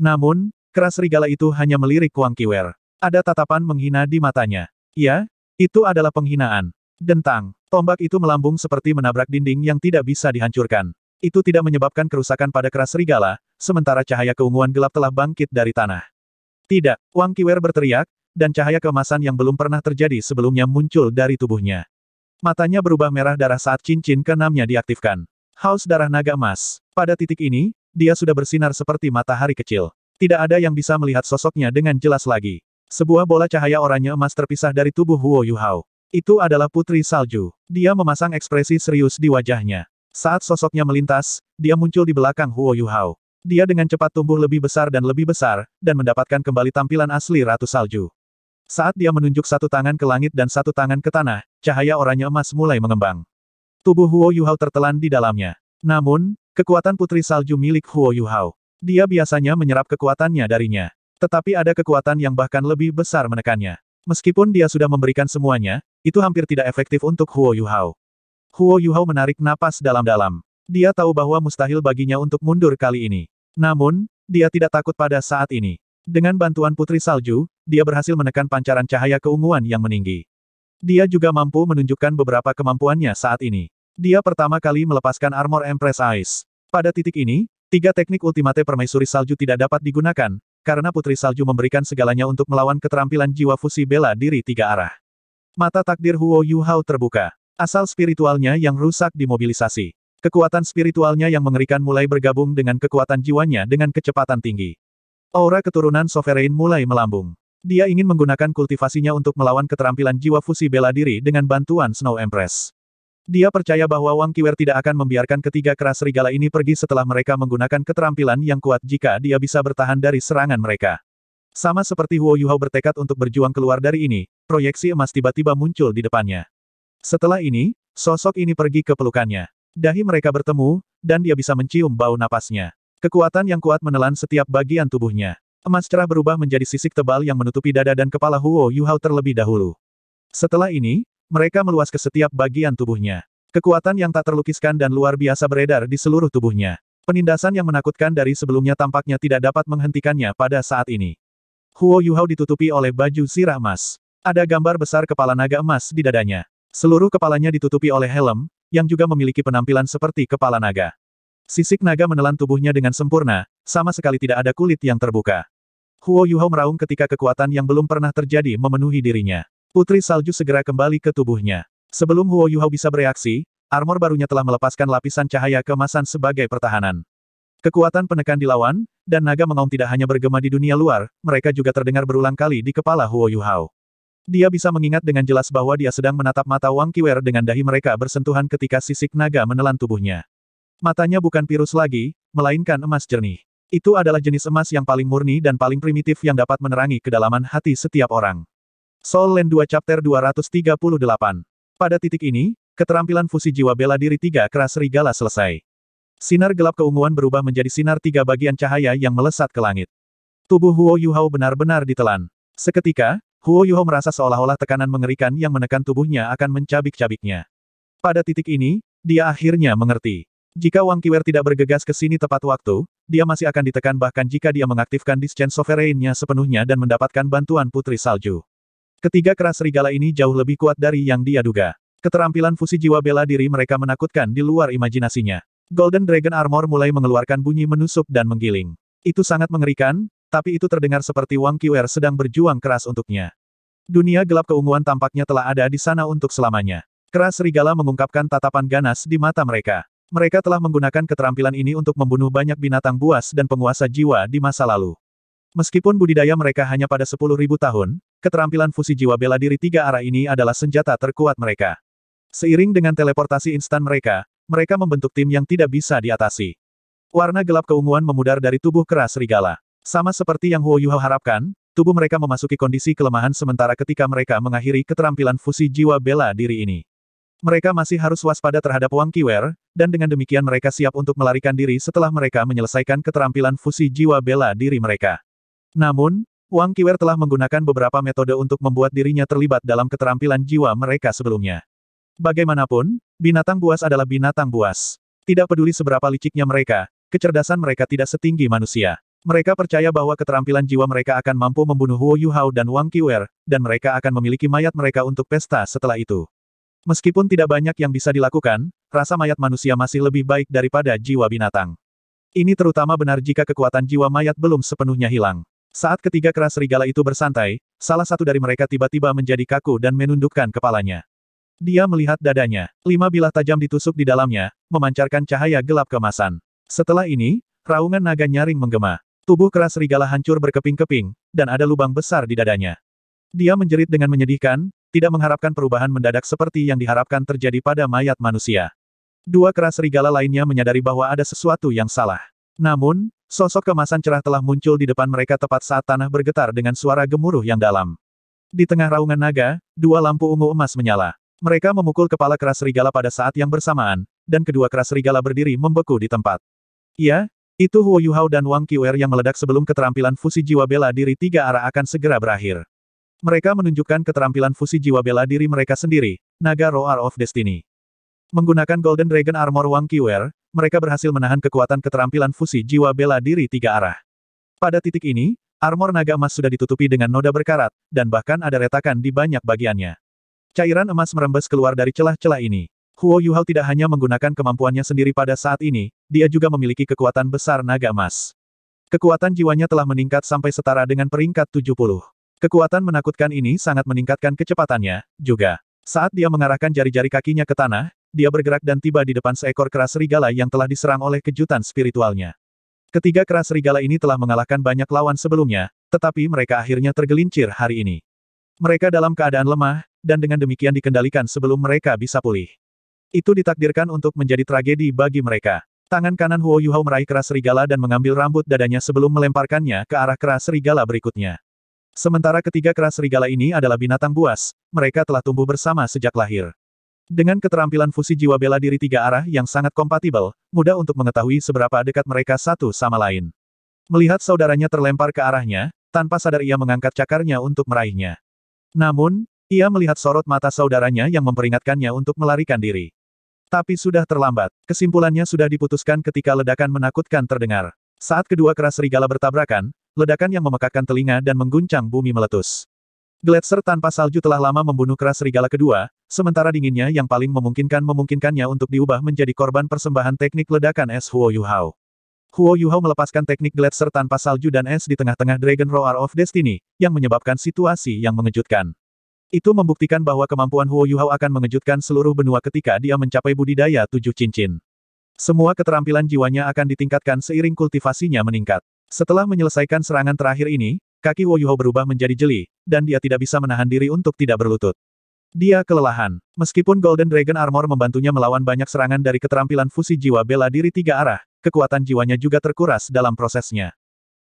Namun, keras rigala itu hanya melirik Wang Kiwer. Ada tatapan menghina di matanya. Ya, itu adalah penghinaan. Dentang, tombak itu melambung seperti menabrak dinding yang tidak bisa dihancurkan. Itu tidak menyebabkan kerusakan pada keras rigala, sementara cahaya keunguan gelap telah bangkit dari tanah. Tidak, Wang Kiwer berteriak, dan cahaya keemasan yang belum pernah terjadi sebelumnya muncul dari tubuhnya. Matanya berubah merah darah saat cincin keenamnya diaktifkan. Haus darah naga emas. Pada titik ini, dia sudah bersinar seperti matahari kecil. Tidak ada yang bisa melihat sosoknya dengan jelas lagi. Sebuah bola cahaya oranye emas terpisah dari tubuh Huo Yuhao. Itu adalah Putri Salju. Dia memasang ekspresi serius di wajahnya. Saat sosoknya melintas, dia muncul di belakang Huo Yuhao. Dia dengan cepat tumbuh lebih besar dan lebih besar, dan mendapatkan kembali tampilan asli Ratu Salju. Saat dia menunjuk satu tangan ke langit dan satu tangan ke tanah, cahaya oranye emas mulai mengembang. Tubuh Huo Yuhao tertelan di dalamnya. Namun, kekuatan putri salju milik Huo Yuhao. Dia biasanya menyerap kekuatannya darinya. Tetapi ada kekuatan yang bahkan lebih besar menekannya. Meskipun dia sudah memberikan semuanya, itu hampir tidak efektif untuk Huo Yuhao. Huo Yuhao menarik napas dalam-dalam. Dia tahu bahwa mustahil baginya untuk mundur kali ini. Namun, dia tidak takut pada saat ini. Dengan bantuan Putri Salju, dia berhasil menekan pancaran cahaya keunguan yang meninggi. Dia juga mampu menunjukkan beberapa kemampuannya saat ini. Dia pertama kali melepaskan armor Empress Ice. Pada titik ini, tiga teknik ultimate permaisuri salju tidak dapat digunakan, karena Putri Salju memberikan segalanya untuk melawan keterampilan jiwa fusi bela diri tiga arah. Mata takdir Huo Yu Hao terbuka. Asal spiritualnya yang rusak dimobilisasi. Kekuatan spiritualnya yang mengerikan mulai bergabung dengan kekuatan jiwanya dengan kecepatan tinggi. Aura keturunan Sovereign mulai melambung. Dia ingin menggunakan kultivasinya untuk melawan keterampilan jiwa fusi bela diri dengan bantuan Snow Empress. Dia percaya bahwa Wang Kiwer tidak akan membiarkan ketiga keras serigala ini pergi setelah mereka menggunakan keterampilan yang kuat jika dia bisa bertahan dari serangan mereka. Sama seperti Huo Yuhao bertekad untuk berjuang keluar dari ini, proyeksi emas tiba-tiba muncul di depannya. Setelah ini, sosok ini pergi ke pelukannya. Dahi mereka bertemu, dan dia bisa mencium bau napasnya. Kekuatan yang kuat menelan setiap bagian tubuhnya. Emas cerah berubah menjadi sisik tebal yang menutupi dada dan kepala Huo Yuhao terlebih dahulu. Setelah ini, mereka meluas ke setiap bagian tubuhnya. Kekuatan yang tak terlukiskan dan luar biasa beredar di seluruh tubuhnya. Penindasan yang menakutkan dari sebelumnya tampaknya tidak dapat menghentikannya pada saat ini. Huo Yuhao ditutupi oleh baju sirah emas. Ada gambar besar kepala naga emas di dadanya. Seluruh kepalanya ditutupi oleh helm, yang juga memiliki penampilan seperti kepala naga. Sisik naga menelan tubuhnya dengan sempurna, sama sekali tidak ada kulit yang terbuka. Huo Yuhao meraung ketika kekuatan yang belum pernah terjadi memenuhi dirinya. Putri salju segera kembali ke tubuhnya. Sebelum Huo Yuhao bisa bereaksi, armor barunya telah melepaskan lapisan cahaya kemasan sebagai pertahanan. Kekuatan penekan dilawan, dan naga mengaum tidak hanya bergema di dunia luar, mereka juga terdengar berulang kali di kepala Huo Yuhao. Dia bisa mengingat dengan jelas bahwa dia sedang menatap mata Wang Kiwer dengan dahi mereka bersentuhan ketika sisik naga menelan tubuhnya. Matanya bukan virus lagi, melainkan emas jernih. Itu adalah jenis emas yang paling murni dan paling primitif yang dapat menerangi kedalaman hati setiap orang. Soul Land 2 Chapter 238 Pada titik ini, keterampilan fusi jiwa bela diri tiga keras serigala selesai. Sinar gelap keunguan berubah menjadi sinar tiga bagian cahaya yang melesat ke langit. Tubuh Huo Yuhao benar-benar ditelan. Seketika, Huo Yuhao merasa seolah-olah tekanan mengerikan yang menekan tubuhnya akan mencabik-cabiknya. Pada titik ini, dia akhirnya mengerti. Jika Wang Kiwer tidak bergegas ke sini tepat waktu, dia masih akan ditekan bahkan jika dia mengaktifkan Dischain Sovereign-nya sepenuhnya dan mendapatkan bantuan Putri Salju. Ketiga keras serigala ini jauh lebih kuat dari yang dia duga. Keterampilan fusi jiwa bela diri mereka menakutkan di luar imajinasinya. Golden Dragon Armor mulai mengeluarkan bunyi menusuk dan menggiling. Itu sangat mengerikan, tapi itu terdengar seperti Wang Kiwer sedang berjuang keras untuknya. Dunia gelap keunguan tampaknya telah ada di sana untuk selamanya. Keras serigala mengungkapkan tatapan ganas di mata mereka. Mereka telah menggunakan keterampilan ini untuk membunuh banyak binatang buas dan penguasa jiwa di masa lalu. Meskipun budidaya mereka hanya pada 10.000 tahun, keterampilan fusi jiwa bela diri tiga arah ini adalah senjata terkuat mereka. Seiring dengan teleportasi instan mereka, mereka membentuk tim yang tidak bisa diatasi. Warna gelap keunguan memudar dari tubuh keras serigala. Sama seperti yang Huo Yuho harapkan, tubuh mereka memasuki kondisi kelemahan sementara ketika mereka mengakhiri keterampilan fusi jiwa bela diri ini mereka masih harus waspada terhadap Wang Kiwer, dan dengan demikian mereka siap untuk melarikan diri setelah mereka menyelesaikan keterampilan fusi jiwa bela diri mereka. Namun, Wang Kiwer telah menggunakan beberapa metode untuk membuat dirinya terlibat dalam keterampilan jiwa mereka sebelumnya. Bagaimanapun, binatang buas adalah binatang buas. Tidak peduli seberapa liciknya mereka, kecerdasan mereka tidak setinggi manusia. Mereka percaya bahwa keterampilan jiwa mereka akan mampu membunuh Huo Yuhao dan Wang Kiwer, dan mereka akan memiliki mayat mereka untuk pesta setelah itu. Meskipun tidak banyak yang bisa dilakukan, rasa mayat manusia masih lebih baik daripada jiwa binatang. Ini terutama benar jika kekuatan jiwa mayat belum sepenuhnya hilang. Saat ketiga keras serigala itu bersantai, salah satu dari mereka tiba-tiba menjadi kaku dan menundukkan kepalanya. Dia melihat dadanya. Lima bilah tajam ditusuk di dalamnya, memancarkan cahaya gelap kemasan. Setelah ini, raungan naga nyaring menggema. Tubuh keras serigala hancur berkeping-keping, dan ada lubang besar di dadanya. Dia menjerit dengan menyedihkan, tidak mengharapkan perubahan mendadak seperti yang diharapkan terjadi pada mayat manusia. Dua kera serigala lainnya menyadari bahwa ada sesuatu yang salah. Namun, sosok kemasan cerah telah muncul di depan mereka tepat saat tanah bergetar dengan suara gemuruh yang dalam. Di tengah raungan naga, dua lampu ungu emas menyala. Mereka memukul kepala kera serigala pada saat yang bersamaan, dan kedua kera serigala berdiri membeku di tempat. Ya, itu Huo Yuhao dan Wang Qiwer yang meledak sebelum keterampilan fusi jiwa bela diri tiga arah akan segera berakhir. Mereka menunjukkan keterampilan fusi jiwa bela diri mereka sendiri, Naga Roar of Destiny. Menggunakan Golden Dragon Armor Wang Qiwer, mereka berhasil menahan kekuatan keterampilan fusi jiwa bela diri tiga arah. Pada titik ini, armor naga emas sudah ditutupi dengan noda berkarat, dan bahkan ada retakan di banyak bagiannya. Cairan emas merembes keluar dari celah-celah ini. Huo Yuhao tidak hanya menggunakan kemampuannya sendiri pada saat ini, dia juga memiliki kekuatan besar naga emas. Kekuatan jiwanya telah meningkat sampai setara dengan peringkat 70. Kekuatan menakutkan ini sangat meningkatkan kecepatannya, juga. Saat dia mengarahkan jari-jari kakinya ke tanah, dia bergerak dan tiba di depan seekor kera serigala yang telah diserang oleh kejutan spiritualnya. Ketiga kera serigala ini telah mengalahkan banyak lawan sebelumnya, tetapi mereka akhirnya tergelincir hari ini. Mereka dalam keadaan lemah, dan dengan demikian dikendalikan sebelum mereka bisa pulih. Itu ditakdirkan untuk menjadi tragedi bagi mereka. Tangan kanan Huo Yuhao meraih kera serigala dan mengambil rambut dadanya sebelum melemparkannya ke arah kera serigala berikutnya. Sementara ketiga kera serigala ini adalah binatang buas, mereka telah tumbuh bersama sejak lahir. Dengan keterampilan fusi jiwa bela diri tiga arah yang sangat kompatibel, mudah untuk mengetahui seberapa dekat mereka satu sama lain. Melihat saudaranya terlempar ke arahnya, tanpa sadar ia mengangkat cakarnya untuk meraihnya. Namun, ia melihat sorot mata saudaranya yang memperingatkannya untuk melarikan diri. Tapi sudah terlambat, kesimpulannya sudah diputuskan ketika ledakan menakutkan terdengar. Saat kedua keras serigala bertabrakan, Ledakan yang memekakkan telinga dan mengguncang bumi meletus. Gletser tanpa salju telah lama membunuh keras serigala kedua, sementara dinginnya yang paling memungkinkan memungkinkannya untuk diubah menjadi korban persembahan teknik ledakan es Huo Yuhao. Huo Yuhao melepaskan teknik gletser tanpa salju dan es di tengah-tengah Dragon Roar of Destiny, yang menyebabkan situasi yang mengejutkan. Itu membuktikan bahwa kemampuan Huo Yuhao akan mengejutkan seluruh benua ketika dia mencapai budidaya tujuh cincin. Semua keterampilan jiwanya akan ditingkatkan seiring kultivasinya meningkat. Setelah menyelesaikan serangan terakhir ini, kaki Woyuho berubah menjadi jeli, dan dia tidak bisa menahan diri untuk tidak berlutut. Dia kelelahan. Meskipun Golden Dragon Armor membantunya melawan banyak serangan dari keterampilan fusi jiwa bela diri tiga arah, kekuatan jiwanya juga terkuras dalam prosesnya.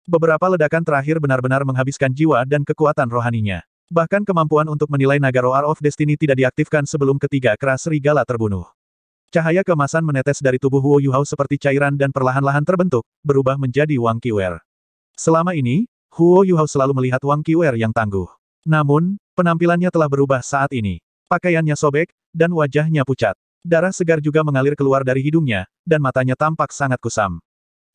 Beberapa ledakan terakhir benar-benar menghabiskan jiwa dan kekuatan rohaninya. Bahkan kemampuan untuk menilai naga Roar of Destiny tidak diaktifkan sebelum ketiga keras serigala terbunuh. Cahaya kemasan menetes dari tubuh Huo Yuhao seperti cairan dan perlahan-lahan terbentuk, berubah menjadi Wang Qiwer. Selama ini, Huo Yuhao selalu melihat Wang Qiwer yang tangguh. Namun, penampilannya telah berubah saat ini. Pakaiannya sobek, dan wajahnya pucat. Darah segar juga mengalir keluar dari hidungnya, dan matanya tampak sangat kusam.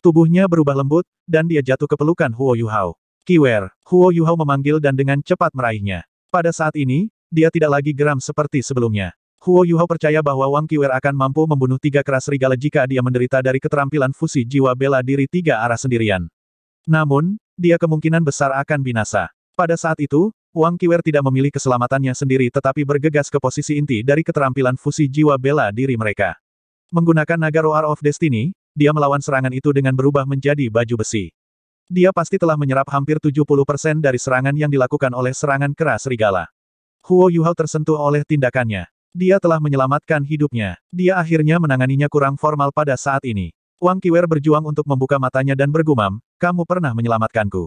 Tubuhnya berubah lembut, dan dia jatuh ke pelukan Huo Yuhao. Qiwer, Huo Yuhao memanggil dan dengan cepat meraihnya. Pada saat ini, dia tidak lagi geram seperti sebelumnya. Huo Yuho percaya bahwa Wang Qiwer akan mampu membunuh tiga keras serigala jika dia menderita dari keterampilan fusi jiwa bela diri tiga arah sendirian. Namun, dia kemungkinan besar akan binasa. Pada saat itu, Wang Qiwer tidak memilih keselamatannya sendiri tetapi bergegas ke posisi inti dari keterampilan fusi jiwa bela diri mereka. Menggunakan naga Roar of Destiny, dia melawan serangan itu dengan berubah menjadi baju besi. Dia pasti telah menyerap hampir 70% dari serangan yang dilakukan oleh serangan keras serigala. Huo Yuhao tersentuh oleh tindakannya. Dia telah menyelamatkan hidupnya. Dia akhirnya menanganinya kurang formal pada saat ini. Wang Kiwer berjuang untuk membuka matanya dan bergumam, kamu pernah menyelamatkanku.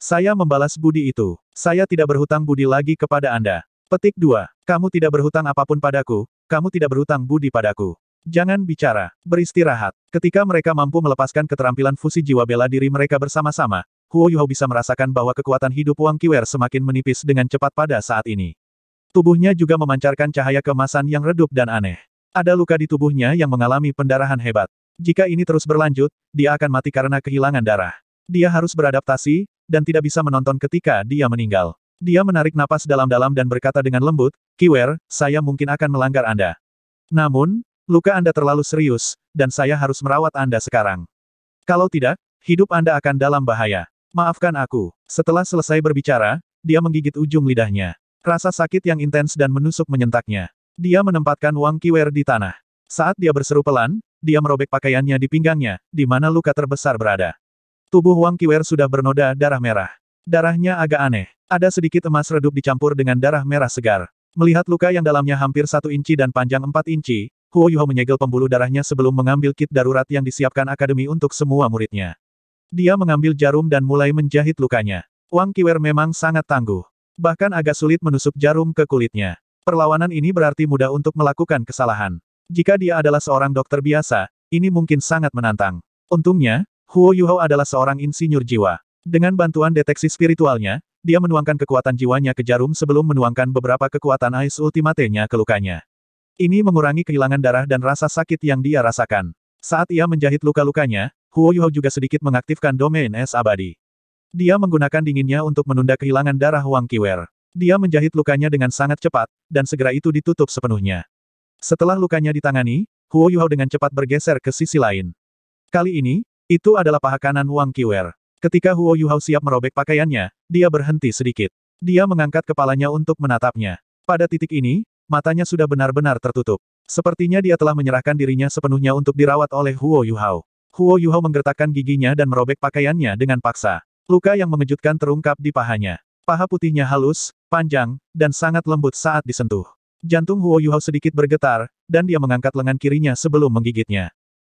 Saya membalas budi itu. Saya tidak berhutang budi lagi kepada Anda. Petik 2. Kamu tidak berhutang apapun padaku, kamu tidak berhutang budi padaku. Jangan bicara, beristirahat. Ketika mereka mampu melepaskan keterampilan fusi jiwa bela diri mereka bersama-sama, Huo Yuhao bisa merasakan bahwa kekuatan hidup Wang Kiwer semakin menipis dengan cepat pada saat ini. Tubuhnya juga memancarkan cahaya kemasan yang redup dan aneh. Ada luka di tubuhnya yang mengalami pendarahan hebat. Jika ini terus berlanjut, dia akan mati karena kehilangan darah. Dia harus beradaptasi, dan tidak bisa menonton ketika dia meninggal. Dia menarik napas dalam-dalam dan berkata dengan lembut, Kiwer, saya mungkin akan melanggar Anda. Namun, luka Anda terlalu serius, dan saya harus merawat Anda sekarang. Kalau tidak, hidup Anda akan dalam bahaya. Maafkan aku. Setelah selesai berbicara, dia menggigit ujung lidahnya. Rasa sakit yang intens dan menusuk menyentaknya. Dia menempatkan Wang Kiwer di tanah. Saat dia berseru pelan, dia merobek pakaiannya di pinggangnya, di mana luka terbesar berada. Tubuh Wang Kiwer sudah bernoda darah merah. Darahnya agak aneh. Ada sedikit emas redup dicampur dengan darah merah segar. Melihat luka yang dalamnya hampir satu inci dan panjang empat inci, Huo Yuho menyegel pembuluh darahnya sebelum mengambil kit darurat yang disiapkan akademi untuk semua muridnya. Dia mengambil jarum dan mulai menjahit lukanya. Wang Kiwer memang sangat tangguh. Bahkan agak sulit menusuk jarum ke kulitnya. Perlawanan ini berarti mudah untuk melakukan kesalahan. Jika dia adalah seorang dokter biasa, ini mungkin sangat menantang. Untungnya, Huo Yuhao adalah seorang insinyur jiwa. Dengan bantuan deteksi spiritualnya, dia menuangkan kekuatan jiwanya ke jarum sebelum menuangkan beberapa kekuatan ais ultimate ke lukanya. Ini mengurangi kehilangan darah dan rasa sakit yang dia rasakan. Saat ia menjahit luka-lukanya, Huo Yuhao juga sedikit mengaktifkan domain es abadi. Dia menggunakan dinginnya untuk menunda kehilangan darah Wang Kiwer. Dia menjahit lukanya dengan sangat cepat, dan segera itu ditutup sepenuhnya. Setelah lukanya ditangani, Huo Yuhao dengan cepat bergeser ke sisi lain. Kali ini, itu adalah paha kanan Wang Kiwer. Ketika Huo Yuhao siap merobek pakaiannya, dia berhenti sedikit. Dia mengangkat kepalanya untuk menatapnya. Pada titik ini, matanya sudah benar-benar tertutup. Sepertinya dia telah menyerahkan dirinya sepenuhnya untuk dirawat oleh Huo Yuhao. Huo Yuhao menggertakkan giginya dan merobek pakaiannya dengan paksa. Luka yang mengejutkan terungkap di pahanya. Paha putihnya halus, panjang, dan sangat lembut saat disentuh. Jantung Huo Yuhao sedikit bergetar, dan dia mengangkat lengan kirinya sebelum menggigitnya.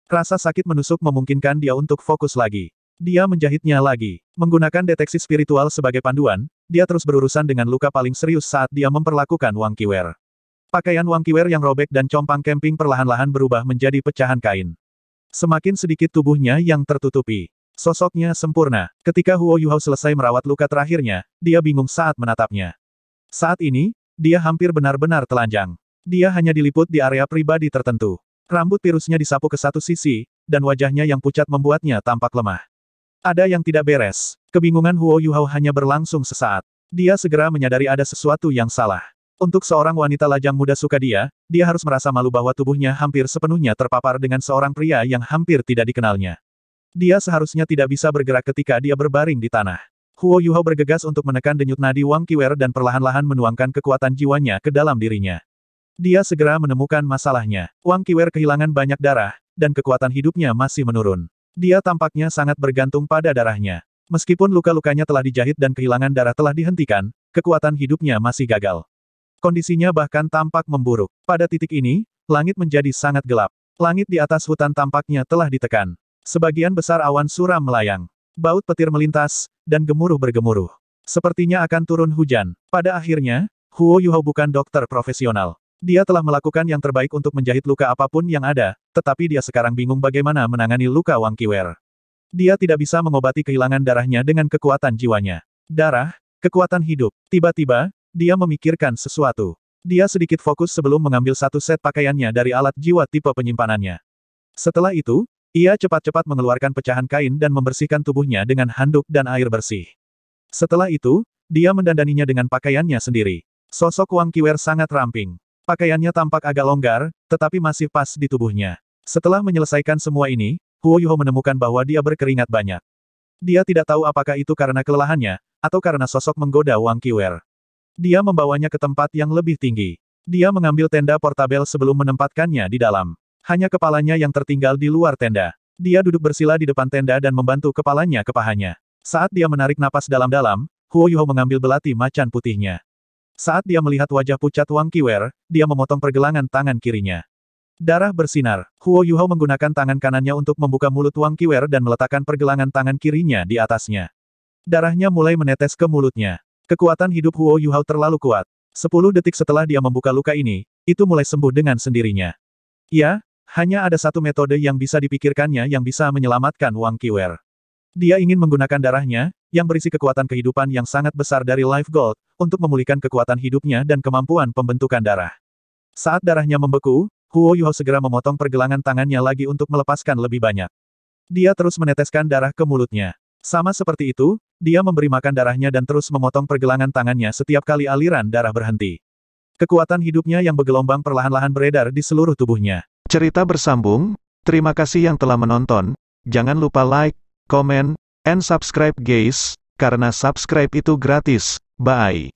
Rasa sakit menusuk memungkinkan dia untuk fokus lagi. Dia menjahitnya lagi. Menggunakan deteksi spiritual sebagai panduan, dia terus berurusan dengan luka paling serius saat dia memperlakukan Wang Kiwer. Pakaian Wang Kiwer yang robek dan compang kemping perlahan-lahan berubah menjadi pecahan kain. Semakin sedikit tubuhnya yang tertutupi, Sosoknya sempurna. Ketika Huo Yuhao selesai merawat luka terakhirnya, dia bingung saat menatapnya. Saat ini, dia hampir benar-benar telanjang. Dia hanya diliput di area pribadi tertentu. Rambut pirusnya disapu ke satu sisi, dan wajahnya yang pucat membuatnya tampak lemah. Ada yang tidak beres. Kebingungan Huo Yuhao hanya berlangsung sesaat. Dia segera menyadari ada sesuatu yang salah. Untuk seorang wanita lajang muda suka dia, dia harus merasa malu bahwa tubuhnya hampir sepenuhnya terpapar dengan seorang pria yang hampir tidak dikenalnya. Dia seharusnya tidak bisa bergerak ketika dia berbaring di tanah. Huo Yuhao bergegas untuk menekan denyut nadi Wang Kiwer dan perlahan-lahan menuangkan kekuatan jiwanya ke dalam dirinya. Dia segera menemukan masalahnya. Wang Kiwer kehilangan banyak darah, dan kekuatan hidupnya masih menurun. Dia tampaknya sangat bergantung pada darahnya. Meskipun luka-lukanya telah dijahit dan kehilangan darah telah dihentikan, kekuatan hidupnya masih gagal. Kondisinya bahkan tampak memburuk. Pada titik ini, langit menjadi sangat gelap. Langit di atas hutan tampaknya telah ditekan. Sebagian besar awan suram melayang. Baut petir melintas, dan gemuruh bergemuruh. Sepertinya akan turun hujan. Pada akhirnya, Huo Yuhao bukan dokter profesional. Dia telah melakukan yang terbaik untuk menjahit luka apapun yang ada, tetapi dia sekarang bingung bagaimana menangani luka Wang Kiwer. Dia tidak bisa mengobati kehilangan darahnya dengan kekuatan jiwanya. Darah, kekuatan hidup. Tiba-tiba, dia memikirkan sesuatu. Dia sedikit fokus sebelum mengambil satu set pakaiannya dari alat jiwa tipe penyimpanannya. Setelah itu, ia cepat-cepat mengeluarkan pecahan kain dan membersihkan tubuhnya dengan handuk dan air bersih. Setelah itu, dia mendandaninya dengan pakaiannya sendiri. Sosok Wang Kiwer sangat ramping. Pakaiannya tampak agak longgar, tetapi masih pas di tubuhnya. Setelah menyelesaikan semua ini, Huo Yuho menemukan bahwa dia berkeringat banyak. Dia tidak tahu apakah itu karena kelelahannya, atau karena sosok menggoda Wang Kiwer. Dia membawanya ke tempat yang lebih tinggi. Dia mengambil tenda portabel sebelum menempatkannya di dalam. Hanya kepalanya yang tertinggal di luar tenda. Dia duduk bersila di depan tenda dan membantu kepalanya ke pahanya. Saat dia menarik napas dalam-dalam, Huo Yuho mengambil belati macan putihnya. Saat dia melihat wajah pucat Wang Kiwer, dia memotong pergelangan tangan kirinya. Darah bersinar. Huo Yuho menggunakan tangan kanannya untuk membuka mulut Wang Kiwer dan meletakkan pergelangan tangan kirinya di atasnya. Darahnya mulai menetes ke mulutnya. Kekuatan hidup Huo Yuho terlalu kuat. Sepuluh detik setelah dia membuka luka ini, itu mulai sembuh dengan sendirinya. Ya, hanya ada satu metode yang bisa dipikirkannya yang bisa menyelamatkan Wang Qiwer. Dia ingin menggunakan darahnya, yang berisi kekuatan kehidupan yang sangat besar dari Life Gold, untuk memulihkan kekuatan hidupnya dan kemampuan pembentukan darah. Saat darahnya membeku, Huo Yuho segera memotong pergelangan tangannya lagi untuk melepaskan lebih banyak. Dia terus meneteskan darah ke mulutnya. Sama seperti itu, dia memberi makan darahnya dan terus memotong pergelangan tangannya setiap kali aliran darah berhenti. Kekuatan hidupnya yang bergelombang perlahan-lahan beredar di seluruh tubuhnya. Cerita bersambung, terima kasih yang telah menonton, jangan lupa like, comment, and subscribe guys, karena subscribe itu gratis, bye.